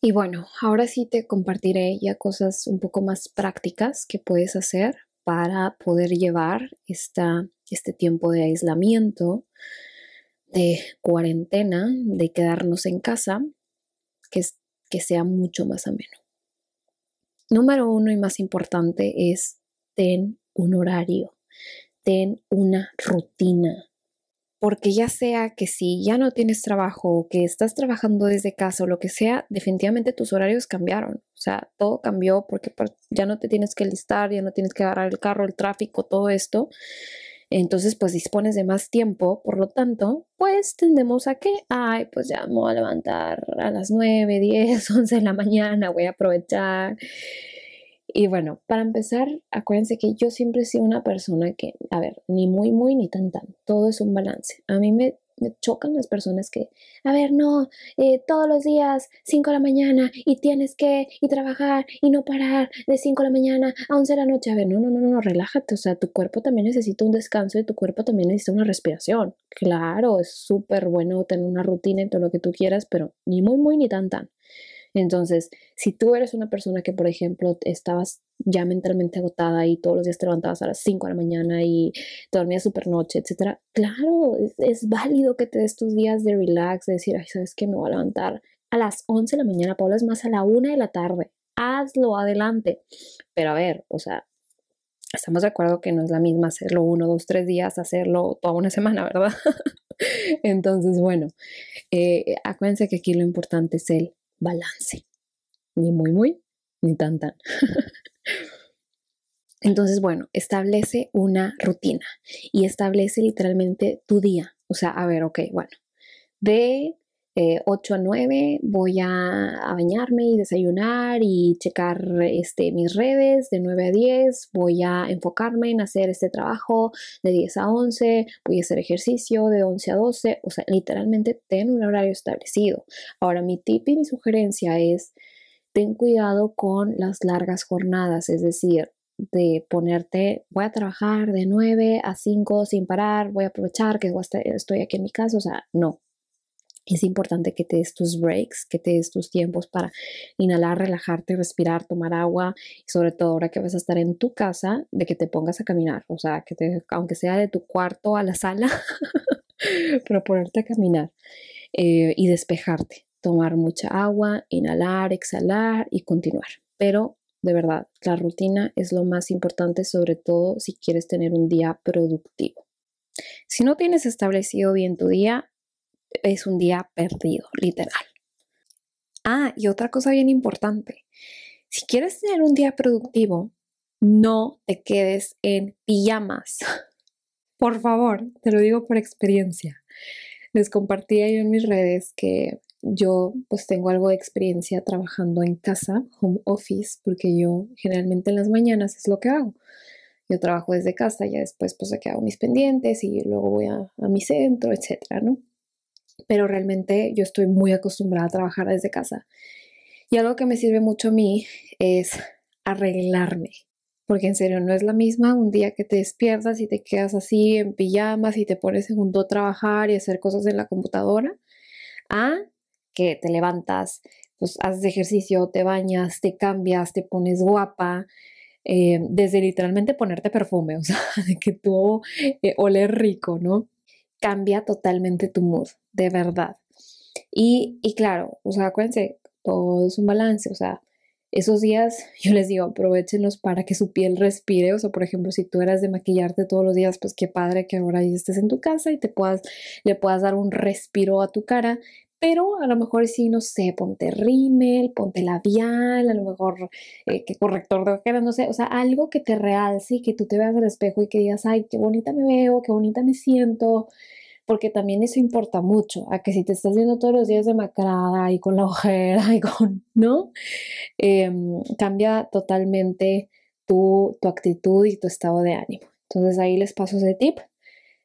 Y bueno, ahora sí te compartiré ya cosas un poco más prácticas que puedes hacer para poder llevar este tiempo de aislamiento, de cuarentena, de quedarnos en casa, que sea mucho más ameno. Número uno y más importante es ten un horario, ten una rutina. Porque ya sea que si ya no tienes trabajo, o que estás trabajando desde casa o lo que sea, definitivamente tus horarios cambiaron. O sea, todo cambió porque ya no te tienes que listar, ya no tienes que agarrar el carro, el tráfico, todo esto. Entonces, pues dispones de más tiempo, por lo tanto, pues tendemos a que, ay, pues ya me voy a levantar a las 9, 10, 11 de la mañana, voy a aprovechar. Y bueno, para empezar, acuérdense que yo siempre he sido una persona que, a ver, ni muy, muy, ni tan, tan. Todo es un balance. A mí me me chocan las personas que, a ver, no, eh, todos los días 5 de la mañana y tienes que y trabajar y no parar de 5 de la mañana a 11 de la noche. A ver, no, no, no, no, relájate. O sea, tu cuerpo también necesita un descanso y tu cuerpo también necesita una respiración. Claro, es súper bueno tener una rutina y todo lo que tú quieras, pero ni muy, muy, ni tan, tan. Entonces, si tú eres una persona que, por ejemplo, estabas ya mentalmente agotada y todos los días te levantabas a las 5 de la mañana y dormías súper noche, etcétera, claro, es, válido que te des tus días de relax, de decir, ay, sabes qué? me voy a levantar a las 11 de la mañana, Paula, es más a la 1 de la tarde. Hazlo adelante. Pero a ver, o sea, estamos de acuerdo que no es la misma hacerlo uno, dos, tres días, hacerlo toda una semana, ¿verdad? Entonces, bueno, eh, acuérdense que aquí lo importante es el balance. Ni muy, muy, ni tan, tan. Entonces, bueno, establece una rutina y establece literalmente tu día. O sea, a ver, ok, bueno, de 8 eh, a 9 voy a, bañarme y desayunar y checar este, mis redes. De 9 a 10 voy a enfocarme en hacer este trabajo. De 10 a 11 voy a hacer ejercicio. De 11 a 12, o sea, literalmente ten un horario establecido. Ahora, mi tip y mi sugerencia es ten cuidado con las largas jornadas, es decir, de ponerte, voy a trabajar de 9 a 5 sin parar, voy a aprovechar que estoy aquí en mi casa, o sea, no, es importante que te des tus breaks, que te des tus tiempos para inhalar, relajarte, respirar, tomar agua, y sobre todo ahora que vas a estar en tu casa, de que te pongas a caminar, o sea, que aunque sea de tu cuarto a la sala, pero ponerte a caminar eh, y despejarte, tomar mucha agua, inhalar, exhalar y continuar. Pero de verdad, la rutina es lo más importante, sobre todo si quieres tener un día productivo. Si no tienes establecido bien tu día, es un día perdido, literal. Ah, y otra cosa bien importante. Si quieres tener un día productivo, no te quedes en pijamas. Por favor, te lo digo por experiencia. Les compartía yo en mis redes que yo pues tengo algo de experiencia trabajando en casa, home office, porque yo generalmente en las mañanas es lo que hago. Yo trabajo desde casa, ya después pues aquí hago mis pendientes y luego voy a, a mi centro, etcétera, ¿no? pero realmente yo estoy muy acostumbrada a trabajar desde casa. Y algo que me sirve mucho a mí es arreglarme, porque en serio no es la misma un día que te despiertas y te quedas así en pijamas y te pones junto a trabajar y hacer cosas en la computadora, a que te levantas, pues haces ejercicio, te bañas, te cambias, te pones guapa, eh, desde literalmente ponerte perfume, o sea, de que tú eh, oler rico, ¿no? cambia totalmente tu mood, de verdad. Y, claro, o sea, acuérdense, todo es un balance, o sea, esos días, yo les digo, aprovechenlos para que su piel respire. O sea, por ejemplo, si tú eras de maquillarte todos los días, pues qué padre que ahora ya estés en tu casa y te puedas, le puedas dar un respiro a tu cara pero a lo mejor sí, no sé, ponte rímel, ponte labial, a lo mejor eh, corrector de ojeras, no sé, o sea, algo que te realce y que tú te veas al espejo y que digas, ay, qué bonita me veo, qué bonita me siento, porque también eso importa mucho, a que si te estás viendo todos los días demacrada y con la ojera y con, ¿no? Em, cambia totalmente tu, tu actitud y tu estado de ánimo. Entonces ahí les paso ese tip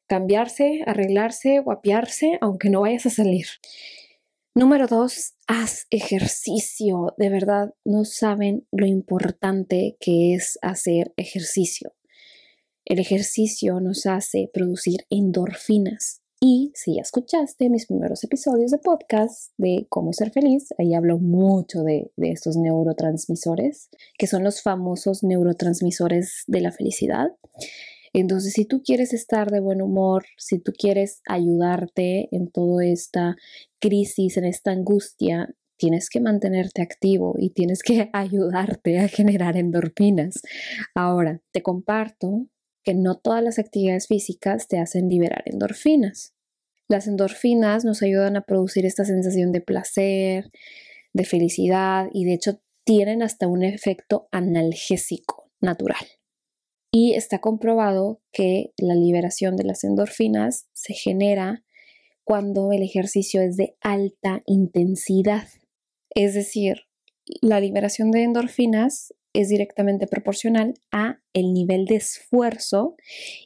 cambiarse, arreglarse, guapiarse, aunque no vayas a salir. Número dos, haz ejercicio. De verdad, no saben lo importante que es hacer ejercicio. El ejercicio nos hace producir endorfinas. Y si ya escuchaste mis primeros episodios de podcast de cómo ser feliz, ahí hablo mucho de, estos neurotransmisores, que son los famosos neurotransmisores de la felicidad. Entonces, si tú quieres estar de buen humor, si tú quieres ayudarte en toda esta crisis, en esta angustia, tienes que mantenerte activo y tienes que ayudarte a generar endorfinas. Ahora, te comparto que no todas las actividades físicas te hacen liberar endorfinas. Las endorfinas nos ayudan a producir esta sensación de placer, de felicidad y de hecho tienen hasta un efecto analgésico natural. Y está comprobado que la liberación de las endorfinas se genera cuando el ejercicio es de alta intensidad. Es decir, la liberación de endorfinas es directamente proporcional a el nivel de esfuerzo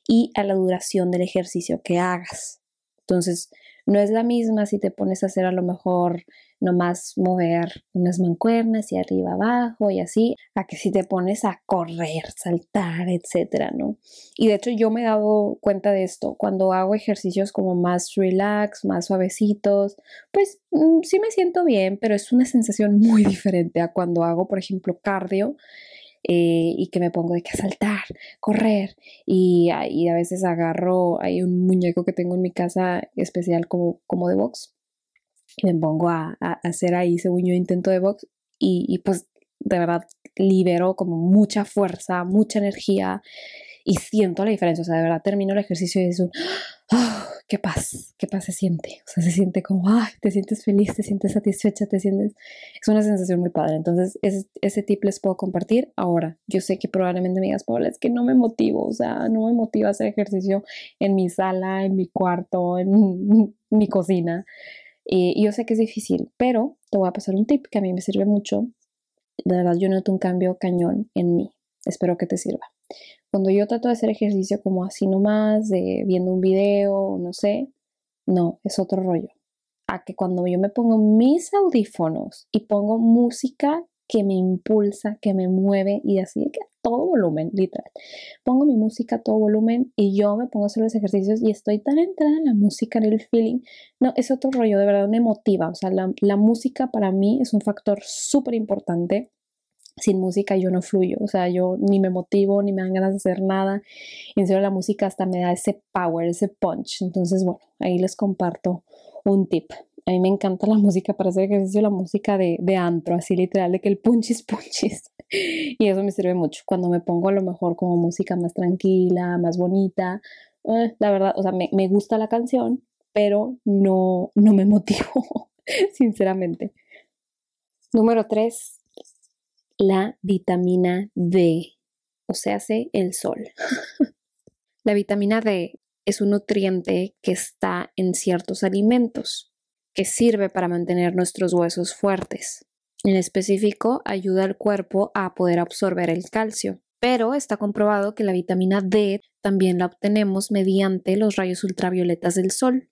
y a la duración del ejercicio que hagas. Entonces, no es la misma si te pones a hacer a lo mejor nomás mover unas mancuernas y arriba abajo y así, a que si te pones a correr, saltar, etcétera, ¿no? Y de hecho yo me he dado cuenta de esto cuando hago ejercicios como más relax, más suavecitos, pues mm, sí me siento bien, pero es una sensación muy diferente a cuando hago, por ejemplo, cardio eh, y que me pongo de que saltar, correr y, ah, y, a veces agarro, hay un muñeco que tengo en mi casa especial como, como de box y me pongo a, a hacer ahí ese yo intento de box y, y pues de verdad libero como mucha fuerza, mucha energía y siento la diferencia. O sea, de verdad termino el ejercicio y es un, ah, qué paz, qué paz se siente. O sea, se siente como, ay, te sientes feliz, te sientes satisfecha, te sientes... Es una sensación muy padre. Entonces, ese, tip les puedo compartir. Ahora, yo sé que probablemente me digas, es que no me motivo, o sea, no me motiva hacer ejercicio en mi sala, en mi cuarto, en mi cocina. Y, y yo sé que es difícil, pero te voy a pasar un tip que a mí me sirve mucho. De verdad, yo noto un cambio cañón en mí. Espero que te sirva. Cuando yo trato de hacer ejercicio como así nomás, de viendo un video, no sé, no, es otro rollo. A que cuando yo me pongo mis audífonos y pongo música que me impulsa, que me mueve y así que a todo volumen, literal. Pongo mi música a todo volumen y yo me pongo a hacer los ejercicios y estoy tan entrada en la música, en el feeling. No, es otro rollo, de verdad me motiva. O sea, la, la música para mí es un factor súper importante sin música yo no fluyo, o sea, yo ni me motivo, ni me dan ganas de hacer nada. En serio, la música hasta me da ese power, ese punch. Entonces, bueno, ahí les comparto un tip. A mí me encanta la música para hacer ejercicio, la música de, antro, así literal, de que el punchis punchis. Y eso me sirve mucho. Cuando me pongo a lo mejor como música más tranquila, más bonita, eh, la verdad, o sea, me, gusta la canción, pero no, no me motivo, sinceramente. Número 3, la vitamina D, o sea, hace el sol. la vitamina D es un nutriente que está en ciertos alimentos, que sirve para mantener nuestros huesos fuertes. En específico, ayuda al cuerpo a poder absorber el calcio, pero está comprobado que la vitamina D también la obtenemos mediante los rayos ultravioletas del sol.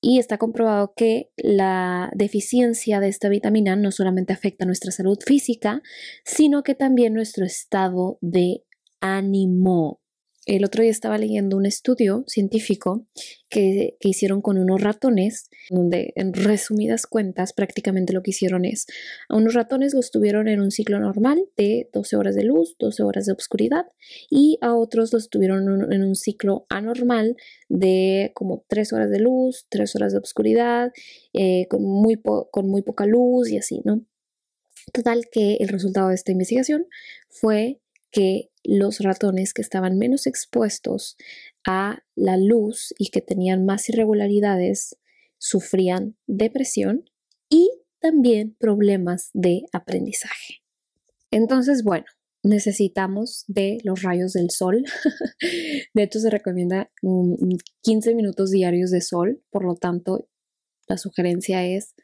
Y está comprobado que la deficiencia de esta vitamina no solamente afecta nuestra salud física, sino que también nuestro estado de ánimo. El otro día estaba leyendo un estudio científico que, hicieron con unos ratones, donde en resumidas cuentas prácticamente lo que hicieron es, a unos ratones los tuvieron en un ciclo normal de 12 horas de luz, 12 horas de obscuridad, y a otros los tuvieron en un ciclo anormal de como 3 horas de luz, 3 horas de obscuridad, eh, con, muy con muy poca luz y así, ¿no? Total que el resultado de esta investigación fue que los ratones que estaban menos expuestos a la luz y que tenían más irregularidades sufrían depresión y también problemas de aprendizaje. Entonces, bueno, necesitamos de los rayos del sol. de hecho, se recomienda 15 minutos diarios de sol, por lo tanto, la sugerencia es,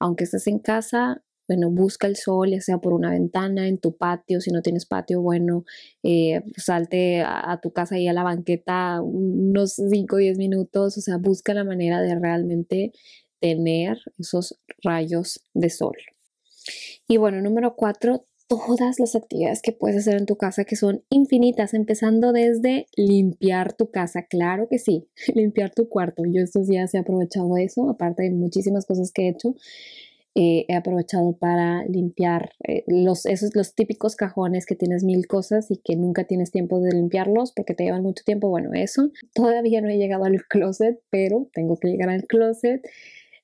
aunque estés en casa, bueno, busca el sol, ya sea por una ventana, en tu patio, si no tienes patio, bueno, eh, salte a, tu casa y a la banqueta unos 5 o 10 minutos, o sea, busca la manera de realmente tener esos rayos de sol. Y bueno, número 4, todas las actividades que puedes hacer en tu casa que son infinitas, empezando desde limpiar tu casa, claro que sí, limpiar tu cuarto. Yo estos días he aprovechado eso, aparte de muchísimas cosas que he hecho. Eh, he aprovechado para limpiar eh, los, esos, los típicos cajones que tienes mil cosas y que nunca tienes tiempo de limpiarlos porque te llevan mucho tiempo. Bueno, eso. Todavía no he llegado al closet, pero tengo que llegar al closet.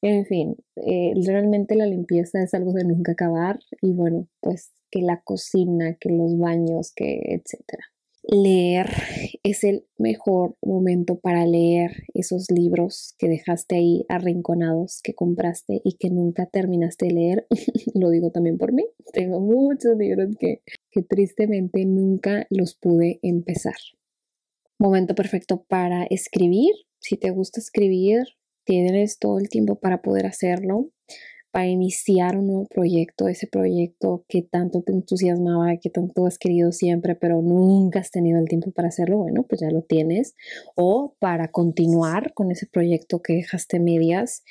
En fin, eh, realmente la limpieza es algo de nunca acabar y bueno, pues que la cocina, que los baños, que etcétera leer es el mejor momento para leer esos libros que dejaste ahí arrinconados, que compraste y que nunca terminaste de leer. Lo digo también por mí. Tengo muchos libros que, que tristemente nunca los pude empezar. Momento perfecto para escribir. Si te gusta escribir, tienes todo el tiempo para poder hacerlo iniciar un nuevo proyecto, ese proyecto que tanto te entusiasmaba, que tanto has querido siempre, pero nunca has tenido el tiempo para hacerlo, bueno, pues ya lo tienes, o para continuar con ese proyecto que dejaste medias.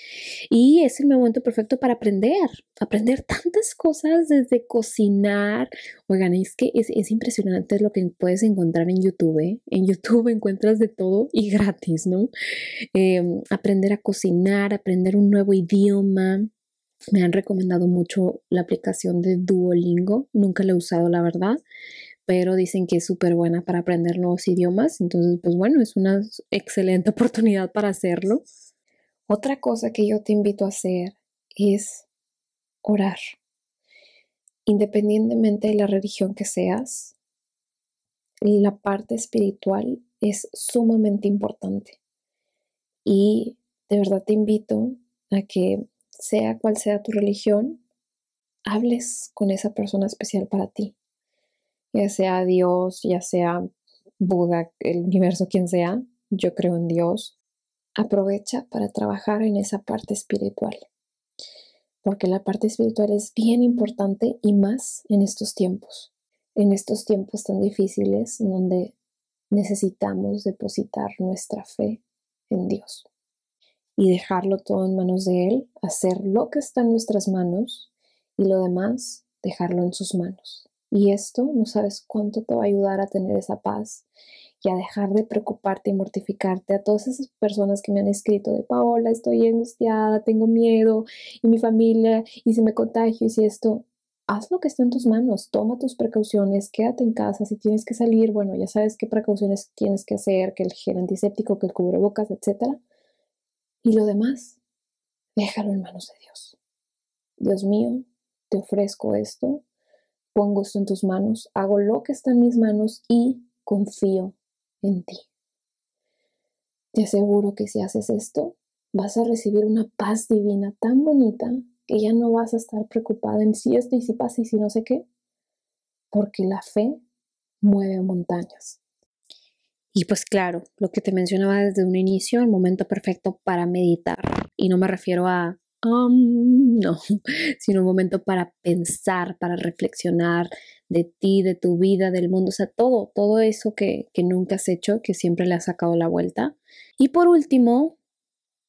Y es el momento perfecto para aprender, aprender tantas cosas desde cocinar. Oigan, es que es, es impresionante lo que puedes encontrar en YouTube. ¿eh? En YouTube encuentras de todo y gratis, ¿no? Em, aprender a cocinar, aprender un nuevo idioma me han recomendado mucho la aplicación de Duolingo. Nunca la he usado, la verdad, pero dicen que es súper buena para aprender nuevos idiomas. Entonces, pues bueno, es una excelente oportunidad para hacerlo. Otra cosa que yo te invito a hacer es orar. Independientemente de la religión que seas, la parte espiritual es sumamente importante. Y de verdad te invito a que sea cual sea tu religión, hables con esa persona especial para ti, ya sea Dios, ya sea Buda, el universo, quien sea, yo creo en Dios, aprovecha para trabajar en esa parte espiritual, porque la parte espiritual es bien importante y más en estos tiempos, en estos tiempos tan difíciles donde necesitamos depositar nuestra fe en Dios y dejarlo todo en manos de Él, hacer lo que está en nuestras manos y lo demás dejarlo en sus manos. Y esto no sabes cuánto te va a ayudar a tener esa paz y a dejar de preocuparte y mortificarte. A todas esas personas que me han escrito de Paola, estoy angustiada, tengo miedo, y mi familia, y si me contagio, y si esto, haz lo que está en tus manos, toma tus precauciones, quédate en casa, si tienes que salir, bueno, ya sabes qué precauciones tienes que hacer, que el gel antiséptico, que el cubrebocas, etcétera y lo demás, déjalo en manos de Dios. Dios mío, te ofrezco esto, pongo esto en tus manos, hago lo que está en mis manos y confío en ti. Te aseguro que si haces esto, vas a recibir una paz divina tan bonita que ya no vas a estar preocupada en si esto y si pasa y si no sé qué, porque la fe mueve montañas. Y pues claro, lo que te mencionaba desde un inicio, el momento perfecto para meditar. Y no me refiero a, um, no, sino un momento para pensar, para reflexionar de ti, de tu vida, del mundo, o sea, todo, todo eso que, que nunca has hecho, que siempre le has sacado la vuelta. Y por último,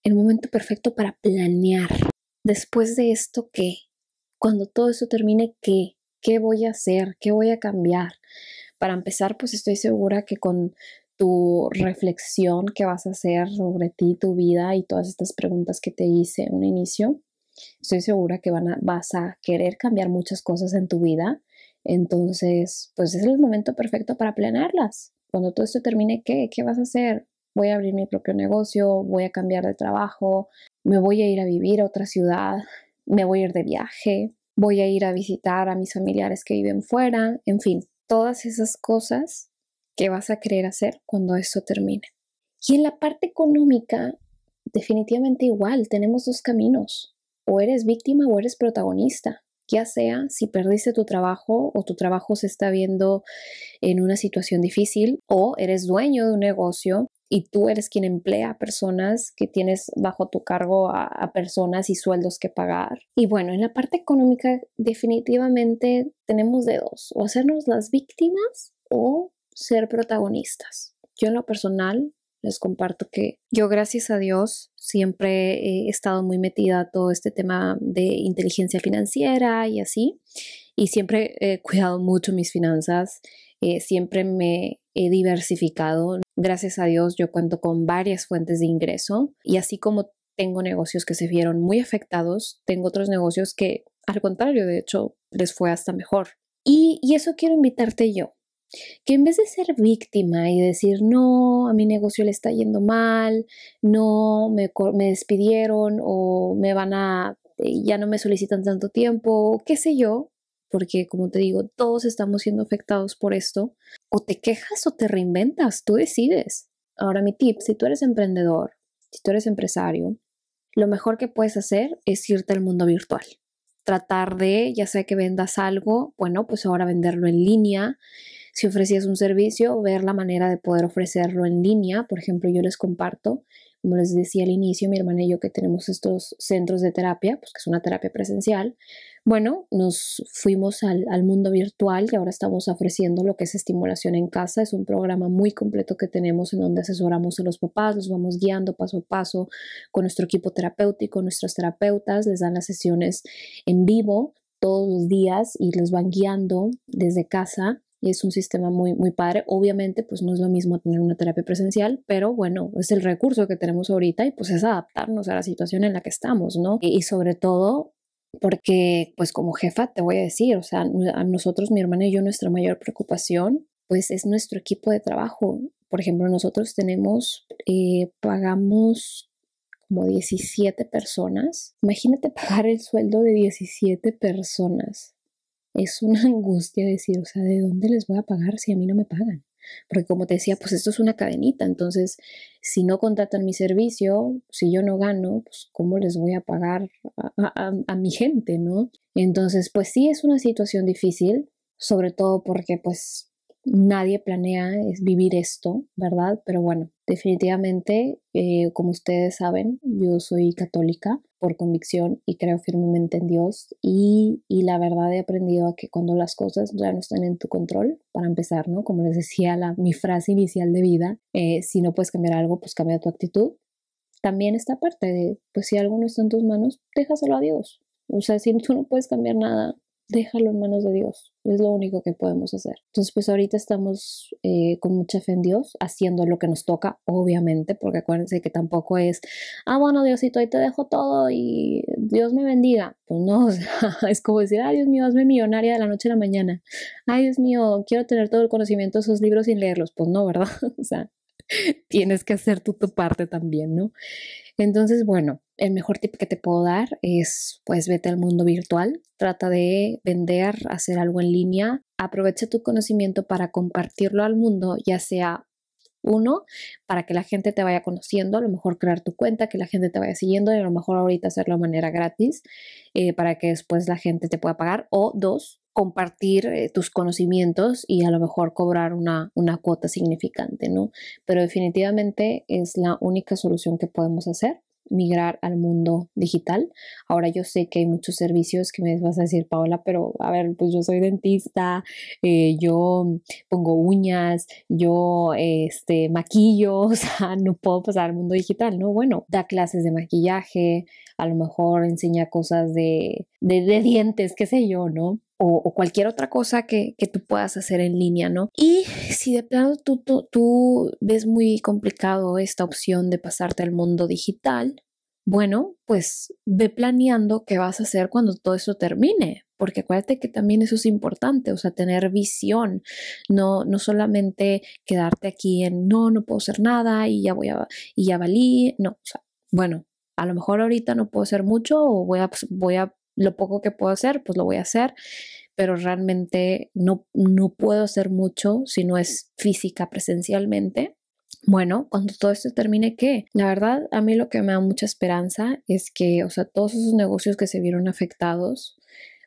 el momento perfecto para planear. Después de esto, ¿qué? Cuando todo eso termine, ¿qué? ¿Qué voy a hacer? ¿Qué voy a cambiar? Para empezar, pues estoy segura que con tu reflexión que vas a hacer sobre ti, tu vida y todas estas preguntas que te hice en un inicio. Estoy segura que vas a querer cambiar muchas cosas en tu vida. Entonces, pues es el momento perfecto para planearlas. Cuando todo esto termine, ¿qué? ¿Qué vas a hacer? Voy a abrir mi propio negocio, voy a cambiar de trabajo, me voy a ir a vivir a otra ciudad, me voy a ir de viaje, voy a ir a visitar a mis familiares que viven fuera, en fin, todas esas cosas ¿Qué vas a querer hacer cuando esto termine. Y en la parte económica, definitivamente igual, tenemos dos caminos. O eres víctima o eres protagonista, ya sea si perdiste tu trabajo o tu trabajo se está viendo en una situación difícil, o eres dueño de un negocio y tú eres quien emplea a personas, que tienes bajo tu cargo a, personas y sueldos que pagar. Y bueno, en la parte económica definitivamente tenemos de dos, o hacernos las víctimas o ser protagonistas. Yo en lo personal les comparto que yo gracias a Dios siempre he estado muy metida a todo este tema de inteligencia financiera y así, y siempre he cuidado mucho mis finanzas, eh, siempre me he diversificado. Gracias a Dios yo cuento con varias fuentes de ingreso y así como tengo negocios que se vieron muy afectados, tengo otros negocios que al contrario, de hecho, les fue hasta mejor. y eso quiero invitarte yo, que en vez de ser víctima y decir, no, a mi negocio le está yendo mal, no, me, despidieron o me van a, eh, ya no me solicitan tanto tiempo, qué sé yo, porque como te digo, todos estamos siendo afectados por esto, o te quejas o te reinventas, tú decides. Ahora mi tip, si tú eres emprendedor, si tú eres empresario, lo mejor que puedes hacer es irte al mundo virtual tratar de, ya sea que vendas algo, bueno, pues ahora venderlo en línea, si ofrecías un servicio, ver la manera de poder ofrecerlo en línea. Por ejemplo, yo les comparto, como les decía al inicio, mi hermana y yo que tenemos estos centros de terapia, pues que es una terapia presencial. Bueno, nos fuimos al, mundo virtual y ahora estamos ofreciendo lo que es estimulación en casa. Es un programa muy completo que tenemos en donde asesoramos a los papás, los vamos guiando paso a paso con nuestro equipo terapéutico, nuestros terapeutas, les dan las sesiones en vivo todos los días y les van guiando desde casa y es un sistema muy, muy padre. Obviamente, pues no es lo mismo tener una terapia presencial, pero bueno, es el recurso que tenemos ahorita y pues es adaptarnos a la situación en la que estamos, ¿no? Y, sobre todo, porque pues como jefa te voy a decir, o sea, a nosotros, mi hermana y yo, nuestra mayor preocupación pues es nuestro equipo de trabajo. Por ejemplo, nosotros tenemos, eh, pagamos como 17 personas. Imagínate pagar el sueldo de 17 personas es una angustia decir, o sea, ¿de dónde les voy a pagar si a mí no me pagan? Porque como te decía, pues esto es una cadenita, entonces si no contratan mi servicio, si yo no gano, pues cómo les voy a pagar a, a mi gente, ¿no? Entonces, pues sí es una situación difícil, sobre todo porque pues nadie planea vivir esto, ¿verdad? Pero bueno, definitivamente, eh, como ustedes saben, yo soy católica por convicción y creo firmemente en Dios y, la verdad he aprendido a que cuando las cosas ya no están en tu control, para empezar, ¿no? Como les decía la, mi frase inicial de vida, eh, si no puedes cambiar algo, pues cambia tu actitud. También esta parte de, pues si algo no está en tus manos, déjaselo a Dios. O sea, si tú no puedes cambiar nada, déjalo en manos de Dios. Es lo único que podemos hacer. Entonces, pues ahorita estamos eh, con mucha fe en Dios, haciendo lo que nos toca, obviamente, porque acuérdense que tampoco es, ah, bueno, Diosito, ahí te dejo todo y Dios me bendiga. Pues no, es como decir, ay, Dios mío, hazme millonaria de la noche a la mañana. Ay, Dios mío, quiero tener todo el conocimiento de esos libros sin leerlos. Pues no, ¿verdad? O sea, tienes que hacer tu parte también, ¿no? Entonces, bueno, el mejor tip que te puedo dar es pues vete al mundo virtual, trata de vender, hacer algo en línea, aprovecha tu conocimiento para compartirlo al mundo, ya sea uno, para que la gente te vaya conociendo, a lo mejor crear tu cuenta, que la gente te vaya siguiendo y a lo mejor ahorita hacerlo de manera gratis eh, para que después la gente te pueda pagar. O dos, compartir eh, tus conocimientos y a lo mejor cobrar una, una cuota significante, ¿no? Pero definitivamente es la única solución que podemos hacer migrar al mundo digital. Ahora yo sé que hay muchos servicios que me vas a decir, Paola, pero a ver, pues yo soy dentista, eh, yo pongo uñas, yo este, maquillo, o sea, no puedo pasar al mundo digital, ¿no? Bueno, da clases de maquillaje, a lo mejor enseña cosas de, de dientes, qué sé yo, ¿no? o, cualquier otra cosa que, que, tú puedas hacer en línea, ¿no? Y si de plano tú, tú, ves muy complicado esta opción de pasarte al mundo digital, bueno, pues ve planeando qué vas a hacer cuando todo eso termine, porque acuérdate que también eso es importante, o sea, tener visión, no, no solamente quedarte aquí en no, no puedo hacer nada y ya voy a, y ya valí, no, o sea, bueno, a lo mejor ahorita no puedo hacer mucho o voy pues, voy a lo poco que puedo hacer, pues lo voy a hacer, pero realmente no, no puedo hacer mucho si no es física presencialmente. Bueno, cuando todo esto termine, ¿qué? La verdad, a mí lo que me da mucha esperanza es que, o sea, todos esos negocios que se vieron afectados,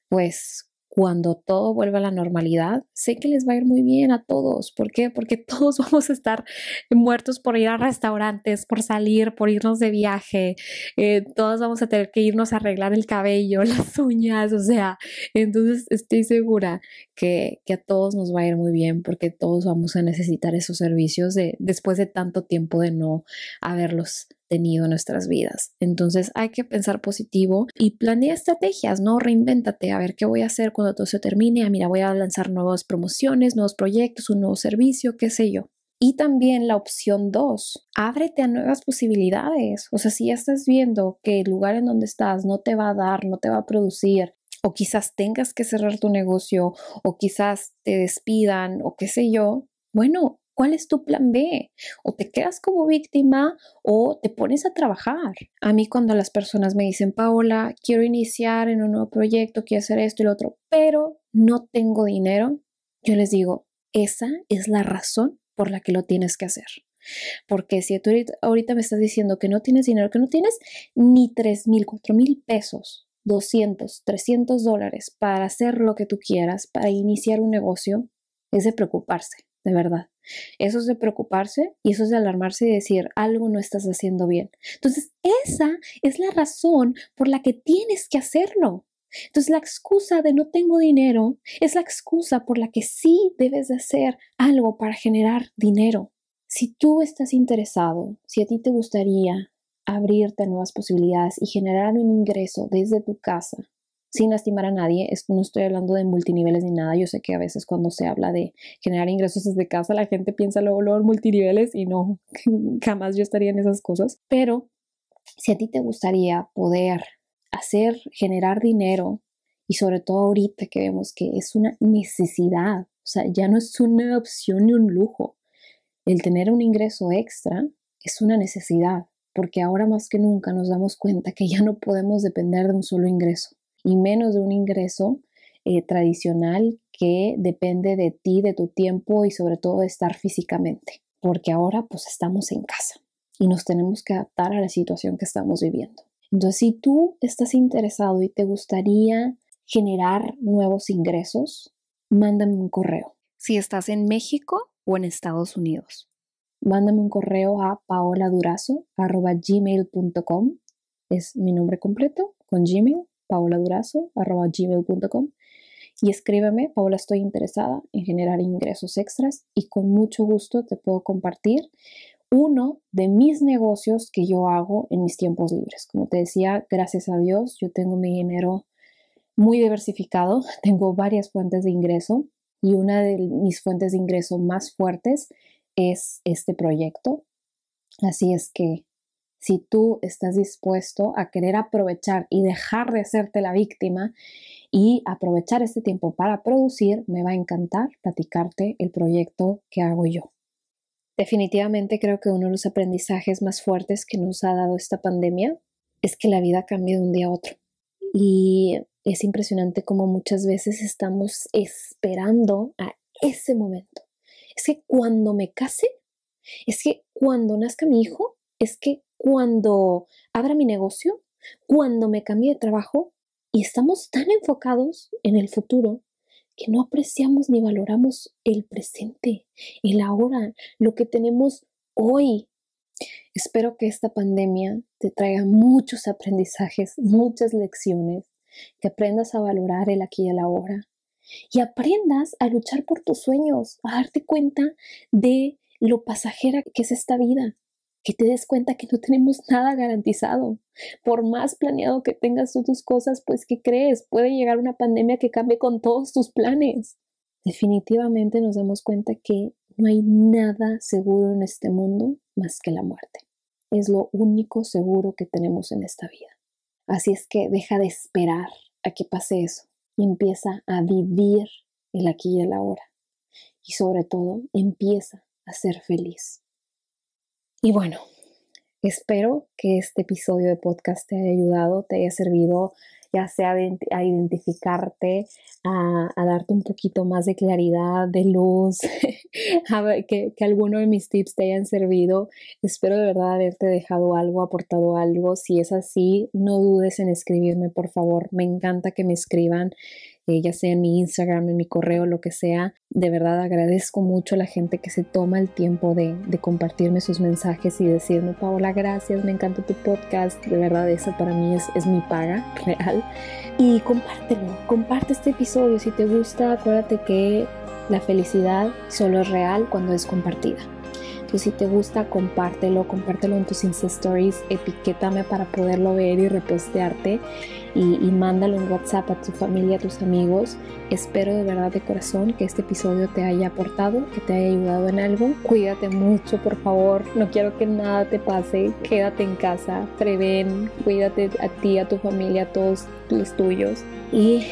pues cuando todo vuelva a la normalidad, sé que les va a ir muy bien a todos. ¿Por qué? Porque todos vamos a estar muertos por ir a restaurantes, por salir, por irnos de viaje. Eh, todos vamos a tener que irnos a arreglar el cabello, las uñas, o sea, entonces estoy segura que, a todos nos va a ir muy bien porque todos vamos a necesitar esos servicios después de tanto tiempo de no haberlos tenido en nuestras vidas. Entonces hay que pensar positivo y planea estrategias, ¿no? Reinvéntate, a ver qué voy a hacer cuando todo se termine, a ah, mira, voy a lanzar nuevas promociones, nuevos proyectos, un nuevo servicio, qué sé yo. Y también la opción dos: ábrete a nuevas posibilidades. O sea, si ya estás viendo que el lugar en donde estás no te va a dar, no te va a producir, o quizás tengas que cerrar tu negocio, o quizás te despidan, o qué sé yo, bueno, ¿Cuál es tu plan B? O te quedas como víctima o te pones a trabajar. A mí cuando las personas me dicen, Paola, quiero iniciar en un nuevo proyecto, quiero hacer esto y lo otro, pero no tengo dinero, yo les digo, esa es la razón por la que lo tienes que hacer. Porque si tú ahorita, me estás diciendo que no tienes dinero, que no tienes ni 3 mil, 4 mil pesos, 200, 300 dólares para hacer lo que tú quieras, para iniciar un negocio, es de preocuparse de verdad. Eso es de preocuparse y eso es de alarmarse y decir algo no estás haciendo bien. Entonces, esa es la razón por la que tienes que hacerlo. Entonces, la excusa de no tengo dinero es la excusa por la que sí debes de hacer algo para generar dinero. Si tú estás interesado, si a ti te gustaría abrirte a nuevas posibilidades y generar un ingreso desde tu casa, sin lastimar a nadie. no estoy hablando de multiniveles ni nada. Yo sé que a veces cuando se habla de generar ingresos desde casa, la gente piensa lo luego en multiniveles y no, jamás yo estaría en esas cosas. Pero si a ti te gustaría poder hacer, generar dinero y sobre todo ahorita que vemos que es una necesidad, o sea, ya no es una opción ni un lujo. El tener un ingreso extra es una necesidad, porque ahora más que nunca nos damos cuenta que ya no podemos depender de un solo ingreso y menos de un ingreso eh, tradicional que depende de ti, de tu tiempo y sobre todo de estar físicamente, porque ahora pues estamos en casa y nos tenemos que adaptar a la situación que estamos viviendo. Entonces, si tú estás interesado y te gustaría generar nuevos ingresos, mándame un correo. Si estás en México o en Estados Unidos, mándame un correo a Paola paoladurazo.gmail.com. Es mi nombre completo con Gmail gmail.com y escríbeme, Paola, estoy interesada en generar ingresos extras y con mucho gusto te puedo compartir uno de mis negocios que yo hago en mis tiempos libres. Como te decía, gracias a Dios, yo tengo mi dinero muy diversificado, tengo varias fuentes de ingreso y una de mis fuentes de ingreso más fuertes es este proyecto. Así es que si tú estás dispuesto a querer aprovechar y dejar de hacerte la víctima y aprovechar este tiempo para producir, me va a encantar platicarte el proyecto que hago yo. Definitivamente creo que uno de los aprendizajes más fuertes que nos ha dado esta pandemia es que la vida cambia de un día a otro. Y es impresionante como muchas veces estamos esperando a ese momento. Es que cuando me case, es que cuando nazca mi hijo, es que cuando abra mi negocio, cuando me cambie de trabajo, y estamos tan enfocados en el futuro que no apreciamos ni valoramos el presente, el ahora, lo que tenemos hoy. Espero que esta pandemia te traiga muchos aprendizajes, muchas lecciones, que aprendas a valorar el aquí y el ahora y aprendas a luchar por tus sueños, a darte cuenta de lo pasajera que es esta vida, que te des cuenta que no tenemos nada garantizado. Por más planeado que tengas tus cosas, pues ¿qué crees? Puede llegar una pandemia que cambie con todos tus planes. Definitivamente nos damos cuenta que no hay nada seguro en este mundo más que la muerte. Es lo único seguro que tenemos en esta vida. Así es que deja de esperar a que pase eso y empieza a vivir el aquí y el ahora. Y sobre todo, empieza a ser feliz. Y bueno, espero que este episodio de podcast te haya ayudado, te haya servido ya sea a identificarte, a, darte un poquito más de claridad, de luz, que, que alguno de mis tips te hayan servido. Espero de verdad haberte dejado algo, aportado algo. Si es así, no dudes en escribirme, por favor. Me encanta que me escriban eh, ya sea en mi Instagram, en mi correo, lo que sea. De verdad agradezco mucho a la gente que se toma el tiempo de, compartirme sus mensajes y decirme, Paola, gracias, me encanta tu podcast. De verdad, esa para mí es mi paga real. Y compártelo, comparte este episodio. Si te gusta, acuérdate que la felicidad solo es real cuando es compartida si te gusta, compártelo, compártelo en tus Insta Stories, etiquétame para poderlo ver y repostearte y, y mándalo en WhatsApp a tu familia, a tus amigos. Espero de verdad de corazón que este episodio te haya aportado, que te haya ayudado en algo. Cuídate mucho, por favor. No quiero que nada te pase. Quédate en casa, preven. cuídate a ti, a tu familia, a todos los tuyos. Y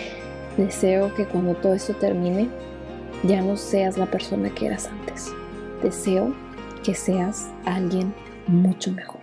deseo que cuando todo esto termine, ya no seas la persona que eras antes. Deseo que seas alguien mucho mejor.